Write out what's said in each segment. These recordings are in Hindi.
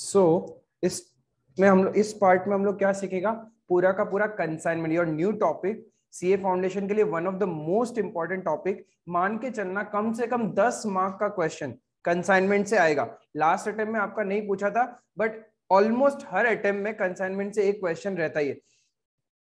सो so, इस में हम लोग इस पार्ट में हम लोग क्या सीखेगा पूरा का पूरा कंसाइनमेंट और न्यू टॉपिक सीए फाउंडेशन के लिए one of the most important topic मान के चलना कम से कम दस मार्क का क्वेश्चन कंसाइनमेंट से आएगा लास्ट अटेम्प्ट में आपका नहीं पूछा था बट ऑलमोस्ट हर अटेम्प्ट में कंसाइनमेंट से एक क्वेश्चन रहता ही है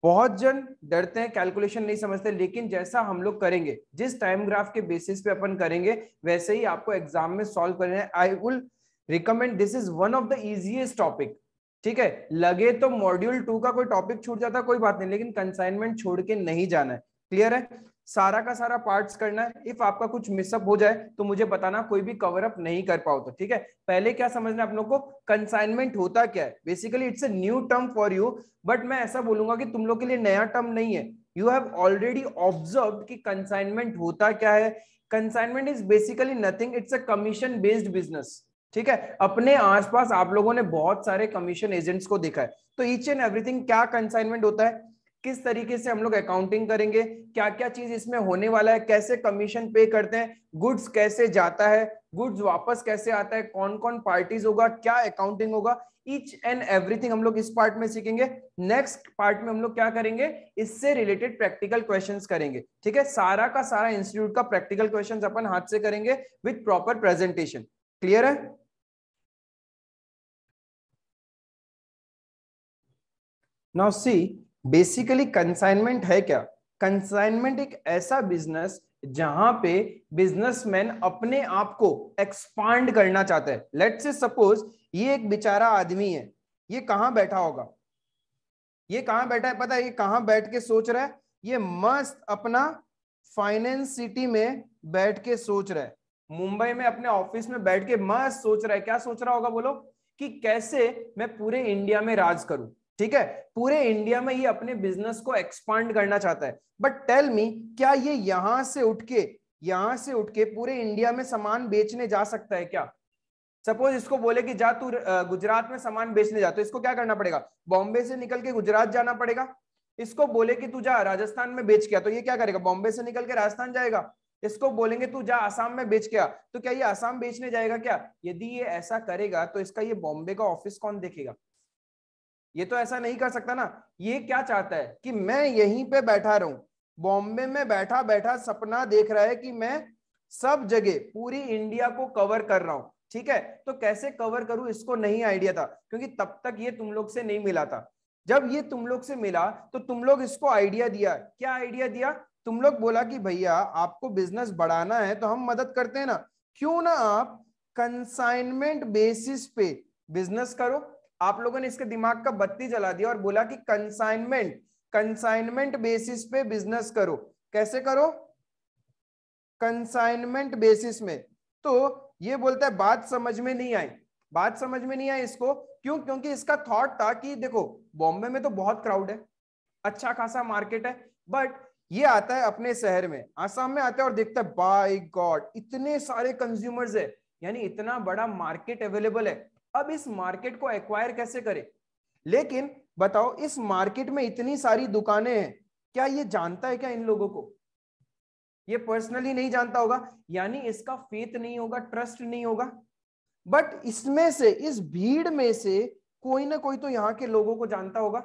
बहुत जन डरते हैं कैलकुलेशन नहीं समझते लेकिन जैसा हम लोग करेंगे जिस टाइम ग्राफ के बेसिस पे अपन करेंगे वैसे ही आपको एग्जाम में सॉल्व करना है I will recommend this is one of the easiest topic ठीक है लगे तो मॉड्यूल टू का कोई टॉपिक छूट जाता कोई बात नहीं लेकिन कंसाइनमेंट छोड़ के नहीं जाना है क्लियर है सारा का सारा पार्ट्स करना है इफ आपका कुछ मिसअप हो जाए तो मुझे बताना कोई भी कवर अप नहीं कर पाओ तो ठीक है पहले क्या समझना आप लोग को कंसाइनमेंट होता क्या है basically it's a new term for you but मैं ऐसा बोलूंगा कि तुम लोग के लिए नया टर्म नहीं है यू हैव ऑलरेडी ऑब्जर्व कि कंसाइनमेंट होता क्या है consignment is basically nothing it's a commission based business ठीक है अपने आसपास आप लोगों ने बहुत सारे कमीशन एजेंट्स को देखा है तो ईच एंड एवरीथिंग क्या कंसाइनमेंट होता है किस तरीके से हम लोग अकाउंटिंग करेंगे क्या क्या चीज इसमें होने वाला है कैसे कमीशन पे करते हैं गुड्स कैसे जाता है गुड्स वापस कैसे आता है कौन कौन पार्टीज होगा क्या अकाउंटिंग होगा ईच एंड एवरीथिंग हम लोग इस पार्ट में सीखेंगे नेक्स्ट पार्ट में हम लोग क्या करेंगे इससे रिलेटेड प्रैक्टिकल क्वेश्चन करेंगे ठीक है सारा का सारा इंस्टीट्यूट का प्रैक्टिकल क्वेश्चन अपन हाथ से करेंगे विथ प्रॉपर प्रेजेंटेशन क्लियर है नाउ सी बेसिकली कंसाइनमेंट है क्या कंसाइनमेंट एक ऐसा बिजनेस जहां पे बिजनेसमैन अपने आप को एक्सपांड करना चाहता है लेट से सपोज ये एक बेचारा आदमी है ये कहां बैठा होगा ये कहां बैठा है पता है ये कहां बैठ के सोच रहा है ये मस्त अपना फाइनेंस सिटी में बैठ के सोच रहा है मुंबई में अपने ऑफिस में बैठ के मस्त सोच रहा है क्या सोच रहा होगा बोलो कि कैसे मैं पूरे इंडिया में राज करूं ठीक है पूरे इंडिया में ये अपने बिजनेस को एक्सपांड करना चाहता है बट टेल मी क्या ये यहां से उठ के यहां से उठ के पूरे इंडिया में सामान बेचने जा सकता है क्या सपोज इसको बोले कि जा तू गुजरात में सामान बेचने जा तो इसको क्या करना पड़ेगा बॉम्बे से निकल के गुजरात जाना पड़ेगा इसको बोले कि तू जा राजस्थान में बेच गया तो ये क्या करेगा बॉम्बे से निकल के राजस्थान जाएगा इसको बोलेंगे तू जा आसाम में बेच गया तो क्या ये आसाम बेचने जाएगा क्या यदि ये ऐसा करेगा तो इसका ये बॉम्बे का ऑफिस कौन देखेगा ये तो ऐसा नहीं कर सकता ना ये क्या चाहता है कि मैं यहीं पे बैठा रहूं बॉम्बे में बैठा बैठा सपना देख रहा है कि मैं सब जगह पूरी इंडिया को कवर कर रहा हूं ठीक है तो कैसे कवर करूं इसको नहीं आइडिया था क्योंकि तब तक ये तुम लोग से नहीं मिला था जब ये तुम लोग से मिला तो तुम लोग इसको आइडिया दिया क्या आइडिया दिया तुम लोग बोला कि भैया आपको बिजनेस बढ़ाना है तो हम मदद करते हैं ना क्यों ना आप कंसाइनमेंट बेसिस पे बिजनेस करो आप लोगों ने इसके दिमाग का बत्ती जला दिया और बोला कि कंसाइनमेंट कंसाइनमेंट बेसिस पे बिजनेस करो कैसे करो कंसाइनमेंट बेसिस में तो ये बोलता है बात समझ में नहीं आई बात समझ में नहीं आई इसको क्यों क्योंकि इसका थॉट था कि देखो बॉम्बे में तो बहुत क्राउड है अच्छा खासा मार्केट है बट ये आता है अपने शहर में आसाम हाँ, में आता है और देखता है बाय गॉड इतने सारे कंज्यूमर्स है यानी इतना बड़ा मार्केट अवेलेबल है अब इस मार्केट को एक्वायर कैसे करे लेकिन बताओ इस मार्केट में इतनी सारी दुकानें हैं क्या ये जानता है क्या इन लोगों को ये पर्सनली नहीं जानता होगा यानी इसका फेथ नहीं होगा ट्रस्ट नहीं होगा बट इसमें से इस भीड़ में से कोई ना कोई तो यहाँ के लोगों को जानता होगा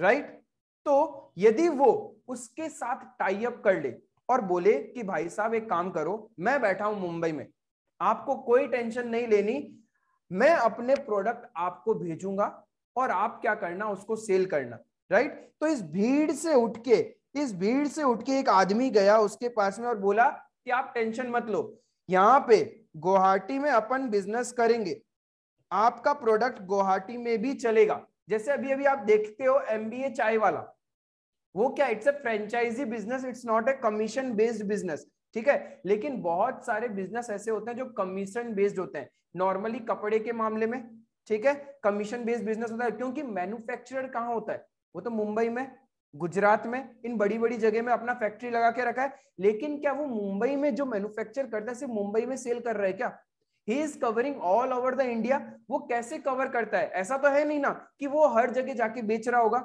राइट तो यदि वो उसके साथ टाइप कर ले और बोले कि भाई साहब एक काम करो मैं बैठा हूं मुंबई में आपको कोई टेंशन नहीं लेनी मैं अपने प्रोडक्ट आपको भेजूंगा और आप क्या करना उसको सेल करना राइट तो इस भीड़ से उठ के इस भीड़ से उठ के एक आदमी गया उसके पास में और बोला कि आप टेंशन मत लो यहाँ पे गुवाहाटी में अपन बिजनेस करेंगे आपका प्रोडक्ट गुवाहाटी में भी चलेगा जैसे अभी अभी आप देखते हो एमबीए चाय वाला वो क्या it's a franchisee business it's not a commission based business ठीक है लेकिन बहुत सारे बिजनेस ऐसे होते हैं जो कमीशन बेस्ड होते हैं नॉर्मली कपड़े के मामले में ठीक है कमीशन बेस्ड बिजनेस होता है क्योंकि मैन्युफैक्चरर कहाँ होता है वो तो मुंबई में गुजरात में इन बड़ी बड़ी जगह में अपना फैक्ट्री लगा के रखा है लेकिन क्या वो मुंबई में जो मैन्युफैक्चर करता है सिर्फ मुंबई में सेल कर रहे है क्या he is covering all over the India वो कैसे कवर करता है ऐसा तो है नहीं ना कि वो हर जगह जाके बेच रहा होगा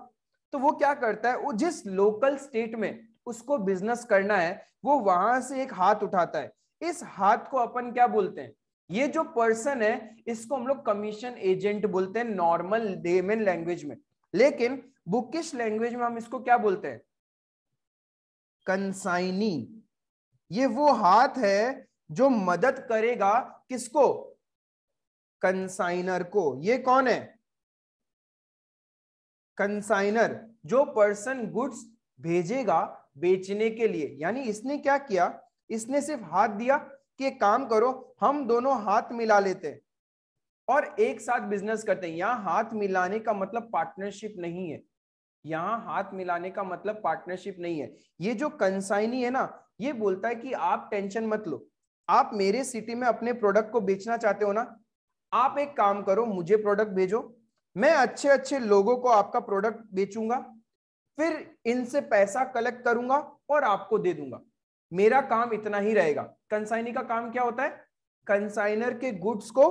तो वो क्या करता है वो जिस लोकल स्टेट में उसको बिजनेस करना है वो वहां से एक हाथ उठाता है इस हाथ को अपन क्या बोलते हैं ये जो पर्सन है इसको हम लोग कमीशन एजेंट बोलते हैं नॉर्मल लेमेन लैंग्वेज में लेकिन बुकिश लैंग्वेज में हम इसको क्या बोलते हैं कंसाइनी ये वो हाथ है जो मदद करेगा किसको कंसाइनर को ये कौन है कंसाइनर जो पर्सन गुड्स भेजेगा बेचने के लिए यानी इसने क्या किया इसने सिर्फ हाथ दिया कि काम करो हम दोनों हाथ मिला लेते और एक साथ बिजनेस करते हैं यहाँ हाथ मिलाने का मतलब पार्टनरशिप नहीं है यहाँ हाथ मिलाने का मतलब पार्टनरशिप नहीं है ये जो कंसाइनी है ना ये बोलता है कि आप टेंशन मत लो आप मेरे सिटी में अपने प्रोडक्ट को बेचना चाहते हो ना आप एक काम करो मुझे प्रोडक्ट भेजो मैं अच्छे अच्छे लोगों को आपका प्रोडक्ट बेचूंगा फिर इनसे पैसा कलेक्ट करूंगा और आपको दे दूंगा मेरा काम इतना ही रहेगा कंसाइनी का काम क्या होता है कंसाइनर के गुड्स को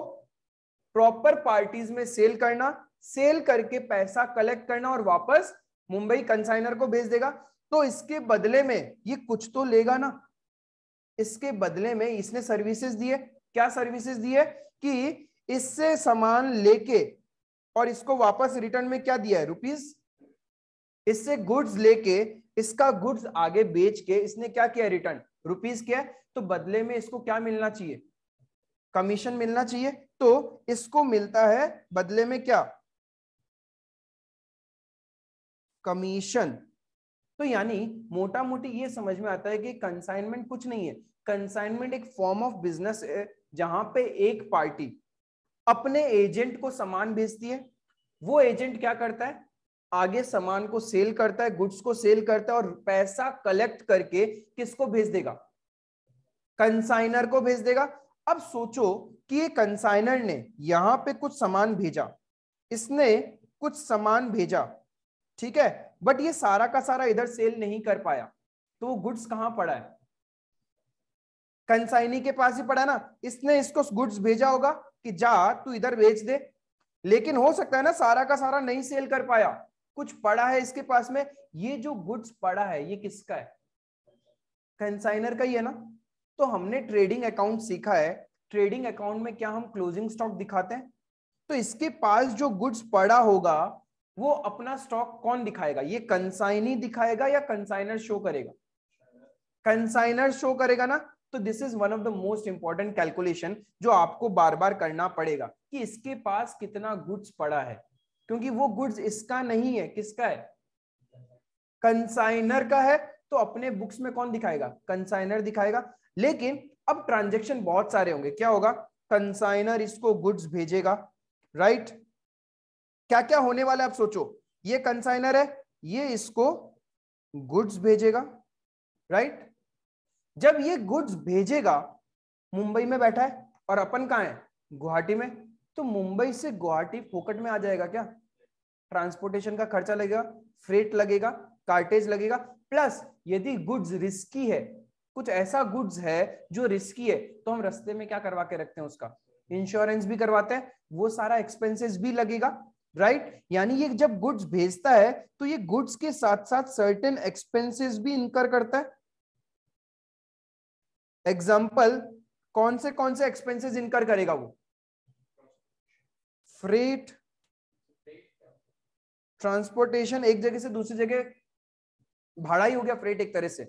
प्रॉपर पार्टीज में सेल करना सेल करके पैसा कलेक्ट करना और वापस मुंबई कंसाइनर को भेज देगा तो इसके बदले में ये कुछ तो लेगा ना इसके बदले में इसने सर्विसेज दिए क्या सर्विसेज दिए कि इससे सामान लेके और इसको वापस रिटर्न में क्या दिया है रुपीज इससे गुड्स लेके इसका गुड्स आगे बेच के इसने क्या किया रिटर्न रुपीज किया तो बदले में इसको क्या मिलना चाहिए कमीशन मिलना चाहिए तो इसको मिलता है बदले में क्या कमीशन तो यानी मोटा मोटी ये समझ में आता है कि कंसाइनमेंट कुछ नहीं है कंसाइनमेंट एक फॉर्म ऑफ बिजनेस है जहां पे एक पार्टी अपने एजेंट को सामान भेजती है वो एजेंट क्या करता है आगे सामान को सेल करता है गुड्स को सेल करता है और पैसा कलेक्ट करके किसको भेज देगा कंसाइनर को भेज देगा अब सोचो कि ये कंसाइनर ने यहां पे कुछ सामान भेजा इसने कुछ सामान भेजा ठीक है बट ये सारा का सारा इधर सेल नहीं कर पाया तो वो गुड्स कहां पड़ा है कंसाइनी के पास ही पड़ा ना इसने इसको गुड्स भेजा होगा कि जा तू इधर बेच दे लेकिन हो सकता है ना सारा का सारा नहीं सेल कर पाया कुछ पड़ा है इसके पास में ये जो गुड्स पड़ा है ये किसका है कंसाइनर का ही है ना तो हमने ट्रेडिंग अकाउंट सीखा है ट्रेडिंग अकाउंट में क्या हम क्लोजिंग स्टॉक दिखाते हैं तो इसके पास जो गुड्स पड़ा होगा वो अपना स्टॉक कौन दिखाएगा ये कंसाइनी दिखाएगा या कंसाइनर शो करेगा कंसाइनर शो करेगा ना तो this is one of the most important calculation जो आपको बार बार करना पड़ेगा कि इसके पास कितना गुड्स पड़ा है क्योंकि वो गुड्स इसका नहीं है किसका है कंसाइनर का है तो अपने बुक्स में कौन दिखाएगा कंसाइनर दिखाएगा लेकिन अब ट्रांजेक्शन बहुत सारे होंगे क्या होगा कंसाइनर इसको गुड्स भेजेगा राइट क्या क्या होने वाला है आप सोचो ये कंसाइनर है ये इसको गुड्स भेजेगा राइट जब ये गुड्स भेजेगा मुंबई में बैठा है और अपन कहा है गुवाहाटी में तो मुंबई से गुवाहाटी फोकट में आ जाएगा क्या ट्रांसपोर्टेशन का खर्चा लगेगा फ्रेट लगेगा कार्टेज लगेगा प्लस यदि गुड्स रिस्की है कुछ ऐसा गुड्स है जो रिस्की है तो हम रस्ते में क्या करवा के रखते हैं उसका इंश्योरेंस भी करवाते हैं वो सारा एक्सपेंसेस भी लगेगा राइट right? यानी ये जब गुड्स भेजता है तो ये गुड्स के साथ साथ सर्टेन एक्सपेंसेस भी इनकर करता है एग्जाम्पल कौन से कौन से एक्सपेंसेस इनकर करेगा वो फ्रेट ट्रांसपोर्टेशन एक जगह से दूसरी जगह भाड़ा ही हो गया फ्रेट एक तरह से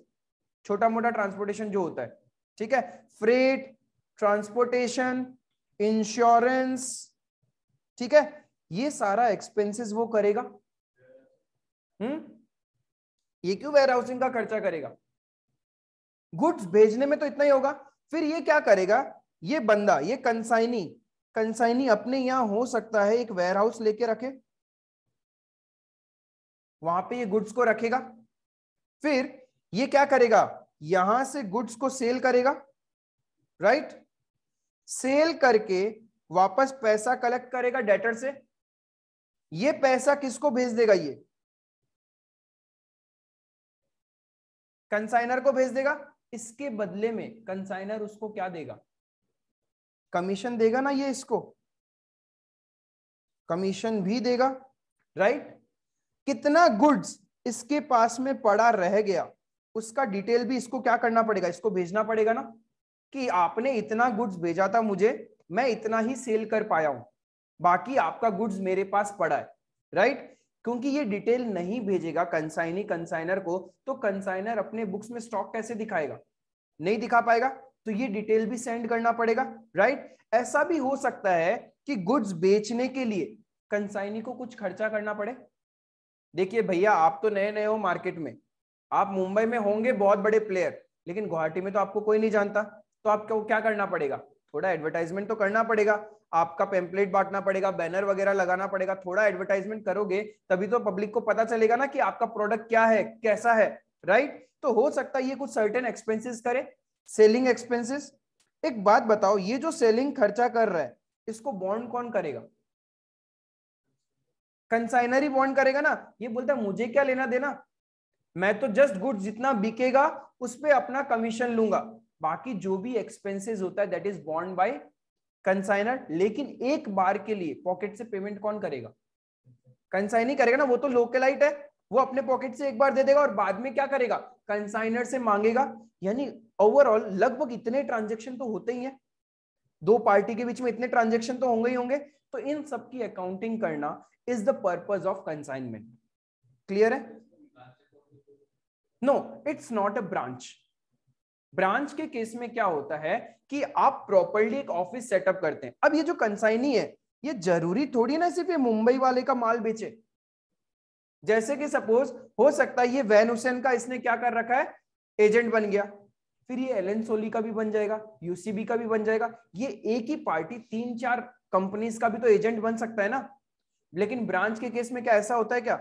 छोटा मोटा ट्रांसपोर्टेशन जो होता है ठीक है फ्रेट ट्रांसपोर्टेशन इंश्योरेंस ठीक है ये सारा एक्सपेंसेस वो करेगा हम्म ये क्यों वेयर हाउसिंग का खर्चा करेगा गुड्स भेजने में तो इतना ही होगा फिर ये क्या करेगा ये बंदा ये कंसाइनी कंसाइनी अपने यहां हो सकता है एक वेयर हाउस लेके रखे वहां पे ये गुड्स को रखेगा फिर ये क्या करेगा यहां से गुड्स को सेल करेगा राइट सेल करके वापस पैसा कलेक्ट करेगा डेटर से ये पैसा किसको भेज देगा ये कंसाइनर को भेज देगा इसके बदले में कंसाइनर उसको क्या देगा कमीशन देगा ना ये इसको कमीशन भी देगा राइट कितना गुड्स इसके पास में पड़ा रह गया उसका डिटेल भी इसको क्या करना पड़ेगा इसको भेजना पड़ेगा ना कि आपने इतना गुड्स भेजा था मुझे मैं इतना ही सेल कर पाया हूं बाकी आपका गुड्स मेरे पास पड़ा है राइट क्योंकि ये डिटेल नहीं भेजेगा कंसाइनी कंसाइनर को तो कंसाइनर अपने बुक्स में स्टॉक कैसे दिखाएगा नहीं दिखा पाएगा तो ये डिटेल भी सेंड करना पड़ेगा राइट ऐसा भी हो सकता है कि गुड्स बेचने के लिए कंसाइनी को कुछ खर्चा करना पड़े देखिए भैया आप तो नए नए हो मार्केट में आप मुंबई में होंगे बहुत बड़े प्लेयर लेकिन गुवाहाटी में तो आपको कोई नहीं जानता तो आपको क्या करना पड़ेगा थोड़ा एडवर्टाइजमेंट तो करना पड़ेगा आपका पेम्पलेट बांटना पड़ेगा बैनर वगैरह लगाना पड़ेगा थोड़ा एडवर्टाइजमेंट करोगे तभी तो पब्लिक को पता चलेगा ना कि आपका प्रोडक्ट क्या है कैसा है राइट तो हो सकता है ये कुछ सर्टेन एक्सपेंसेस करे सेलिंग एक्सपेंसेस एक बात बताओ ये जो सेलिंग खर्चा कर रहा है इसको बॉन्ड कौन करेगा कंसाइनरी बॉन्ड करेगा ना ये बोलता है मुझे क्या लेना देना मैं तो जस्ट गुड जितना बिकेगा उस पर अपना कमीशन लूंगा बाकी जो भी एक्सपेंसेस होता है that is bound by consignor लेकिन एक बार के लिए पॉकेट से पेमेंट कौन करेगा कंसाइन ही करेगा ना वो तो लोकलाइट है वो अपने पॉकेट से एक बार दे देगा और बाद में क्या करेगा कंसाइनर से मांगेगा यानी ओवरऑल लगभग इतने ट्रांजेक्शन तो होते ही है दो पार्टी के बीच में इतने ट्रांजेक्शन तो होंगे ही होंगे तो इन सब की अकाउंटिंग करना is the purpose of consignment clear है no it's not a branch branch के केस में क्या होता है कि आप प्रॉपरली एक ऑफिस सेटअप करते हैं अब ये जो कंसाइनी है ये जरूरी थोड़ी ना सिर्फ ये मुंबई वाले का माल बेचे जैसे कि सपोज हो सकता है ये वैन हुसैन का इसने क्या कर रखा है एजेंट बन गया फिर ये एल सोली का भी बन जाएगा यूसीबी का भी बन जाएगा ये एक ही पार्टी तीन चार कंपनीज का भी तो एजेंट बन सकता है ना लेकिन ब्रांच के केस में क्या ऐसा होता है क्या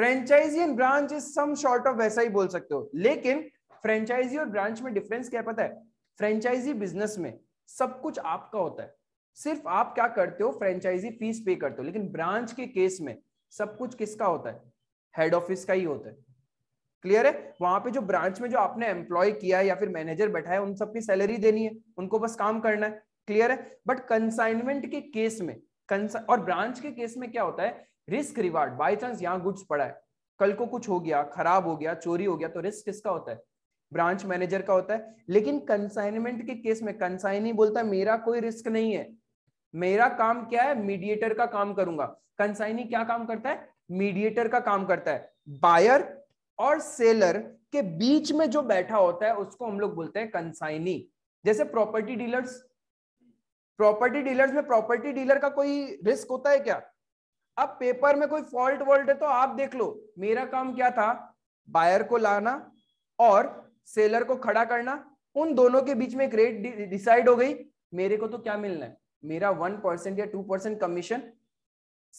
franchisee and branch is some sort of वैसा ही बोल सकते हो लेकिन फ्रेंचाइजी और ब्रांच में डिफरेंस क्या पता है फ्रेंचाइजी बिजनेस में सब कुछ आपका होता है सिर्फ आप क्या करते हो फ्रेंचाइजी फीस पे करते हो लेकिन ब्रांच के केस में सब कुछ किसका होता है हेड ऑफिस का ही होता है क्लियर है वहां पे जो ब्रांच में जो आपने एम्प्लॉय किया है या फिर मैनेजर बैठा है उन सबकी सैलरी देनी है उनको बस काम करना है क्लियर है बट कंसाइनमेंट के केस में और ब्रांच के केस में क्या होता है रिस्क रिवार्ड बाय चांस यहाँ गुड्स पड़ा है कल को कुछ हो गया खराब हो गया चोरी हो गया तो रिस्क किसका होता है ब्रांच मैनेजर का होता है लेकिन कंसाइनमेंट के केस में कंसाइनी बोलता है मेरा कोई रिस्क नहीं है मेरा काम क्या है मीडिएटर का काम करूंगा कंसाइनी क्या काम करता है मीडिएटर का काम करता है बायर और सेलर के बीच में जो बैठा होता है उसको हम लोग बोलते हैं कंसाइनी जैसे प्रॉपर्टी डीलर्स प्रॉपर्टी डीलर्स में प्रॉपर्टी डीलर का कोई रिस्क होता है क्या अब पेपर में कोई फॉल्ट वॉल्ट है तो आप देख लो मेरा काम क्या था बायर को लाना और सेलर को खड़ा करना उन दोनों के बीच में एक रेट डिसाइड हो गई मेरे को तो क्या मिलना है मेरा वन परसेंट या टू परसेंट कमीशन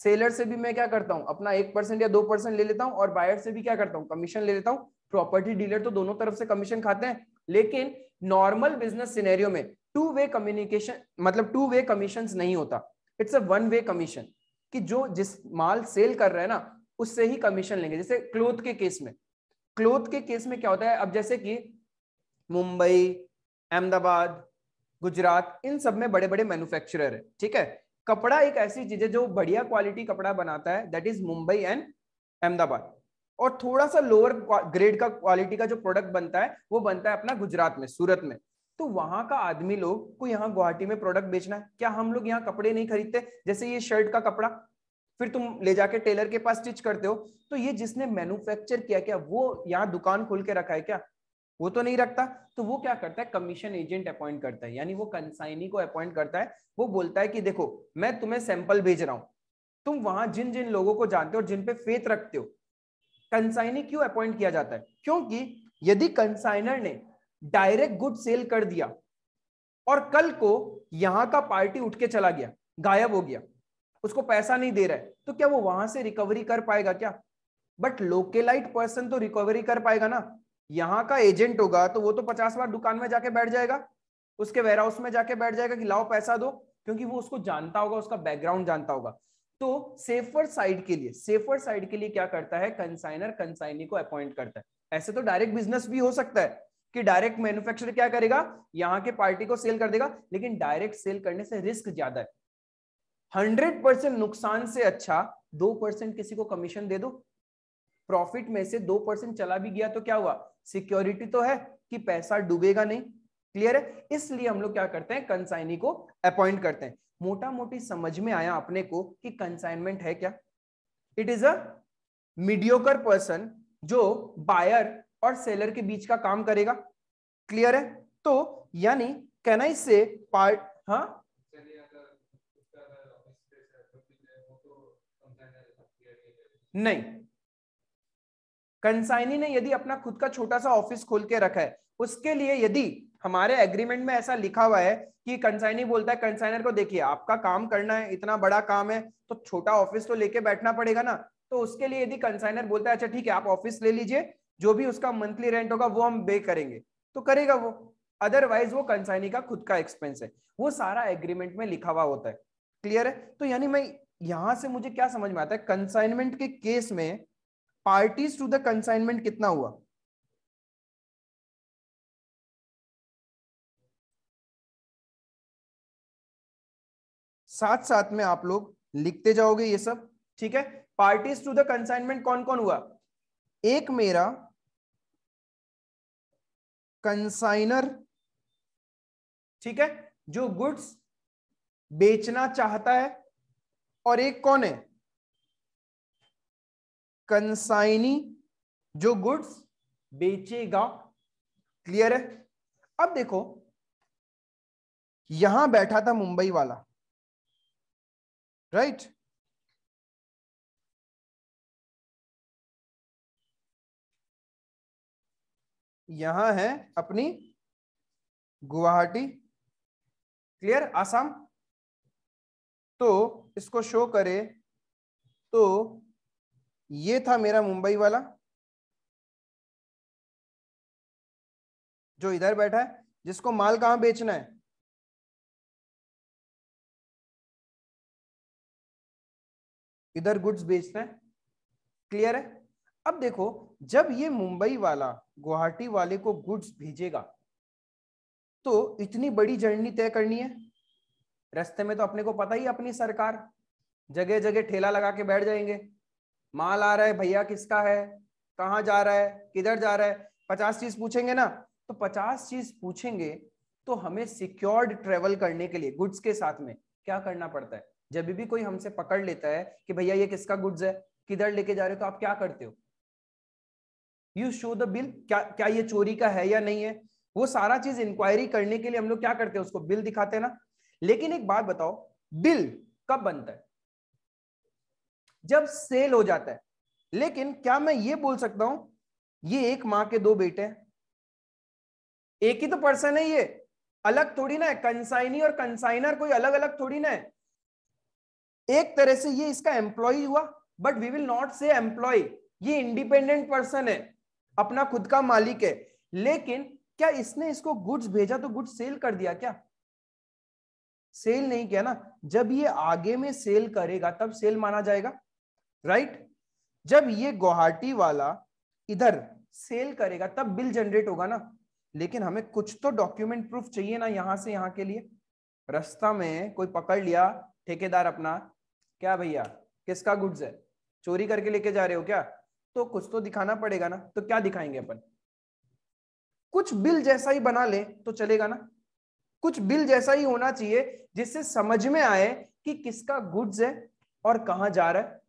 सेलर से भी मैं क्या करता हूँ अपना एक परसेंट या दो परसेंट ले लेता हूँ और बायर से भी क्या करता हूँ कमीशन ले लेता हूँ प्रॉपर्टी डीलर तो दोनों तरफ से कमीशन खाते हैं लेकिन नॉर्मल बिजनेस सिनेरियो में टू वे कम्युनिकेशन मतलब टू वे कमीशन नहीं होता it's a one way commission कि जो जिस माल सेल कर रहे हैं ना उससे ही कमीशन लेंगे जैसे क्लोथ के केस में क्लोथ के केस में क्या होता है अब जैसे कि मुंबई अहमदाबाद गुजरात इन सब में बड़े बड़े मैन्युफैक्चरर है ठीक है कपड़ा एक ऐसी चीज है जो बढ़िया क्वालिटी कपड़ा बनाता है that is Mumbai and Ahmedabad और थोड़ा सा लोअर ग्रेड का क्वालिटी का जो प्रोडक्ट बनता है वो बनता है अपना गुजरात में सूरत में तो वहां का आदमी लोग को यहाँ गुवाहाटी में प्रोडक्ट बेचना है क्या हम लोग यहाँ कपड़े नहीं खरीदते जैसे ये शर्ट का कपड़ा फिर तुम ले जाके टेलर के पास स्टिच करते हो तो ये जिसने मैन्युफैक्चर किया क्या वो यहाँ दुकान खोल के रखा है क्या वो तो नहीं रखता तो वो क्या करता है कमीशन एजेंट अपॉइंट करता है यानी वो कंसाइनी को अपॉइंट करता है वो बोलता है कि देखो मैं तुम्हें सैंपल भेज रहा हूं तुम वहां जिन जिन लोगों को जानते हो जिन पे फेथ रखते हो कंसाइनी क्यों अपॉइंट किया जाता है क्योंकि यदि कंसाइनर ने डायरेक्ट गुड सेल कर दिया और कल को यहां का पार्टी उठ के चला गया गायब हो गया उसको पैसा नहीं दे रहा है तो क्या वो वहां से रिकवरी कर पाएगा क्या बट लोकेलाइट पर्सन तो रिकवरी कर पाएगा ना यहाँ का एजेंट होगा तो वो तो पचास बार दुकान में जाके बैठ जाएगा उसके वेयर हाउस में जाके बैठ जाएगा कि लाओ पैसा दो क्योंकि वो उसको जानता होगा उसका बैकग्राउंड जानता होगा तो सेफर साइड के लिए सेफर साइड के लिए क्या करता है कंसाइनर कंसाइनी को अपॉइंट करता है ऐसे तो डायरेक्ट बिजनेस भी हो सकता है कि डायरेक्ट मैन्युफैक्चरर क्या करेगा यहाँ के पार्टी को सेल कर देगा लेकिन डायरेक्ट सेल करने से रिस्क ज्यादा है हंड्रेड परसेंट नुकसान से अच्छा दो परसेंट किसी को कमीशन दे दो प्रॉफिट में से दो परसेंट चला भी गया तो क्या हुआ सिक्योरिटी तो है कि पैसा डूबेगा नहीं क्लियर है इसलिए हम लोग क्या करते हैं कंसाइनी को अपॉइंट करते हैं मोटा मोटी समझ में आया अपने को कि कंसाइनमेंट है क्या इट इज अडियोकर पर्सन जो बायर और सेलर के बीच का काम करेगा क्लियर है तो यानी कैन आई से पार्ट हाँ नहीं कंसाइनी ने यदि अपना खुद का छोटा सा ऑफिस खोल के रखा है उसके लिए यदि हमारे एग्रीमेंट में ऐसा लिखा हुआ है कि कंसाइनी बोलता है कंसाइनर को देखिए आपका काम करना है इतना बड़ा काम है तो छोटा ऑफिस तो लेके बैठना पड़ेगा ना तो उसके लिए यदि कंसाइनर बोलता है अच्छा ठीक है आप ऑफिस ले लीजिए जो भी उसका मंथली रेंट होगा वो हम बे करेंगे तो करेगा वो अदरवाइज वो कंसाइनी का खुद का एक्सपेंस है वो सारा एग्रीमेंट में लिखा हुआ होता है क्लियर है तो यानी मैं यहां से मुझे क्या समझ में आता है कंसाइनमेंट के केस में पार्टीज टू द कंसाइनमेंट कितना हुआ साथ साथ में आप लोग लिखते जाओगे ये सब ठीक है पार्टीज टू द कंसाइनमेंट कौन कौन हुआ एक मेरा कंसाइनर ठीक है जो गुड्स बेचना चाहता है और एक कौन है कंसाइनी जो गुड्स बेचेगा क्लियर है अब देखो यहां बैठा था मुंबई वाला राइट यहां है अपनी गुवाहाटी क्लियर आसाम तो इसको शो करे तो ये था मेरा मुंबई वाला जो इधर बैठा है जिसको माल कहां बेचना है इधर गुड्स बेचना है क्लियर है अब देखो जब ये मुंबई वाला गुवाहाटी वाले को गुड्स भेजेगा तो इतनी बड़ी जर्नी तय करनी है रास्ते में तो अपने को पता ही अपनी सरकार जगह जगह ठेला लगा के बैठ जाएंगे माल आ रहा है भैया किसका है कहाँ जा रहा है किधर जा रहा है पचास चीज पूछेंगे ना तो पचास चीज पूछेंगे तो हमें सिक्योर्ड ट्रेवल करने के लिए गुड्स के साथ में क्या करना पड़ता है जब भी कोई हमसे पकड़ लेता है कि भैया ये किसका गुड्स है किधर लेके जा रहे हो तो आप क्या करते हो यू शो द बिल क्या क्या ये चोरी का है या नहीं है वो सारा चीज इंक्वायरी करने के लिए हम लोग क्या करते हैं उसको बिल दिखाते हैं ना लेकिन एक बात बताओ बिल कब बनता है जब सेल हो जाता है लेकिन क्या मैं ये बोल सकता हूं ये एक मां के दो बेटे हैं एक ही तो पर्सन है ये अलग थोड़ी ना है कंसाइनी और कंसाइनर कोई अलग अलग थोड़ी ना है एक तरह से ये इसका एम्प्लॉय हुआ but we will not say employ ये इंडिपेंडेंट पर्सन है अपना खुद का मालिक है लेकिन क्या इसने इसको गुड्स भेजा तो गुड्स सेल कर दिया क्या सेल नहीं किया ना जब ये आगे में सेल करेगा तब सेल माना जाएगा राइट जब ये गुवाहाटी वाला इधर सेल करेगा तब बिल जनरेट होगा ना लेकिन हमें कुछ तो डॉक्यूमेंट प्रूफ चाहिए ना यहां से यहां के लिए रास्ता में कोई पकड़ लिया ठेकेदार अपना क्या भैया किसका गुड्स है चोरी करके लेके जा रहे हो क्या तो कुछ तो दिखाना पड़ेगा ना तो क्या दिखाएंगे अपन कुछ बिल जैसा ही बना ले तो चलेगा ना कुछ बिल जैसा ही होना चाहिए जिससे समझ में आए कि किसका गुड्स है और कहा जा रहा है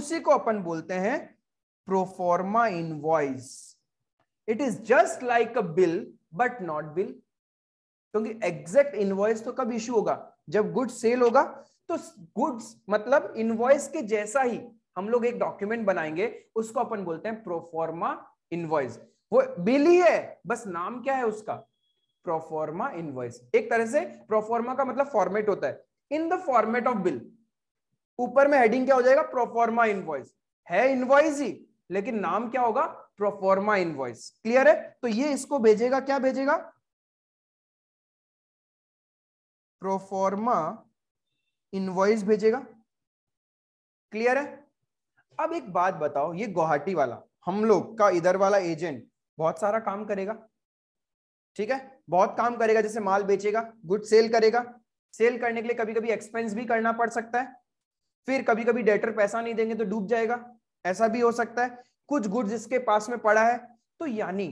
उसी को अपन बोलते हैं proforma invoice it is just like a bill but not bill क्योंकि एग्जैक्ट इनवॉइस तो कब इश्यू होगा जब गुड्स सेल होगा तो गुड्स मतलब इनवॉइस के जैसा ही हम लोग एक डॉक्यूमेंट बनाएंगे उसको अपन बोलते हैं प्रोफॉर्मा इनवॉइस वो बिल ही है बस नाम क्या है उसका प्रोफॉर्मा इनवॉइस एक तरह से प्रोफॉर्मा का मतलब फॉर्मेट होता है in the format of bill ऊपर में हेडिंग क्या हो जाएगा प्रोफॉर्मा इनवॉइस है इनवॉइस ही लेकिन नाम क्या होगा प्रोफॉर्मा इनवॉइस क्लियर है तो ये इसको भेजेगा क्या भेजेगा प्रोफॉर्मा इनवॉइस भेजेगा क्लियर है अब एक बात बताओ ये गुवाहाटी वाला हम लोग का इधर वाला एजेंट बहुत सारा काम करेगा ठीक है बहुत काम करेगा जैसे माल बेचेगा गुड सेल करेगा सेल करने के लिए कभी कभी एक्सपेंस भी करना पड़ सकता है फिर कभी कभी डेटर पैसा नहीं देंगे तो डूब जाएगा ऐसा भी हो सकता है कुछ गुड्स इसके पास में पड़ा है तो यानी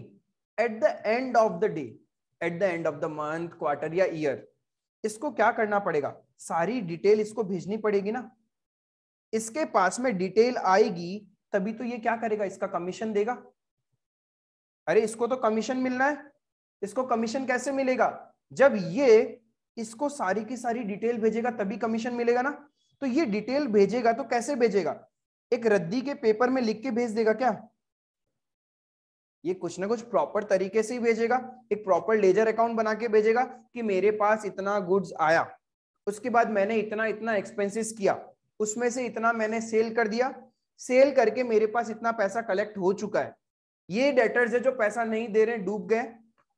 at the end of the day at the end of the month quarter या ईयर इसको क्या करना पड़ेगा सारी डिटेल इसको भेजनी पड़ेगी ना इसके पास में डिटेल आएगी तभी तो ये क्या करेगा इसका कमीशन देगा अरे इसको तो कमीशन मिलना है इसको कमीशन कैसे मिलेगा जब ये इसको सारी की सारी डिटेल भेजेगा तभी कमीशन मिलेगा ना तो ये डिटेल भेजेगा तो कैसे भेजेगा एक रद्दी के पेपर में लिख के भेज देगा क्या ये कुछ ना कुछ प्रॉपर तरीके से ही भेजेगा एक प्रॉपर लेजर अकाउंट बना के भेजेगा कि मेरे पास इतना गुड्स आया उसके बाद मैंने इतना इतना एक्सपेंसिस किया उसमें से इतना मैंने सेल कर दिया सेल करके मेरे पास इतना पैसा कलेक्ट हो चुका है ये डेटर्स है जो पैसा नहीं दे रहे डूब गए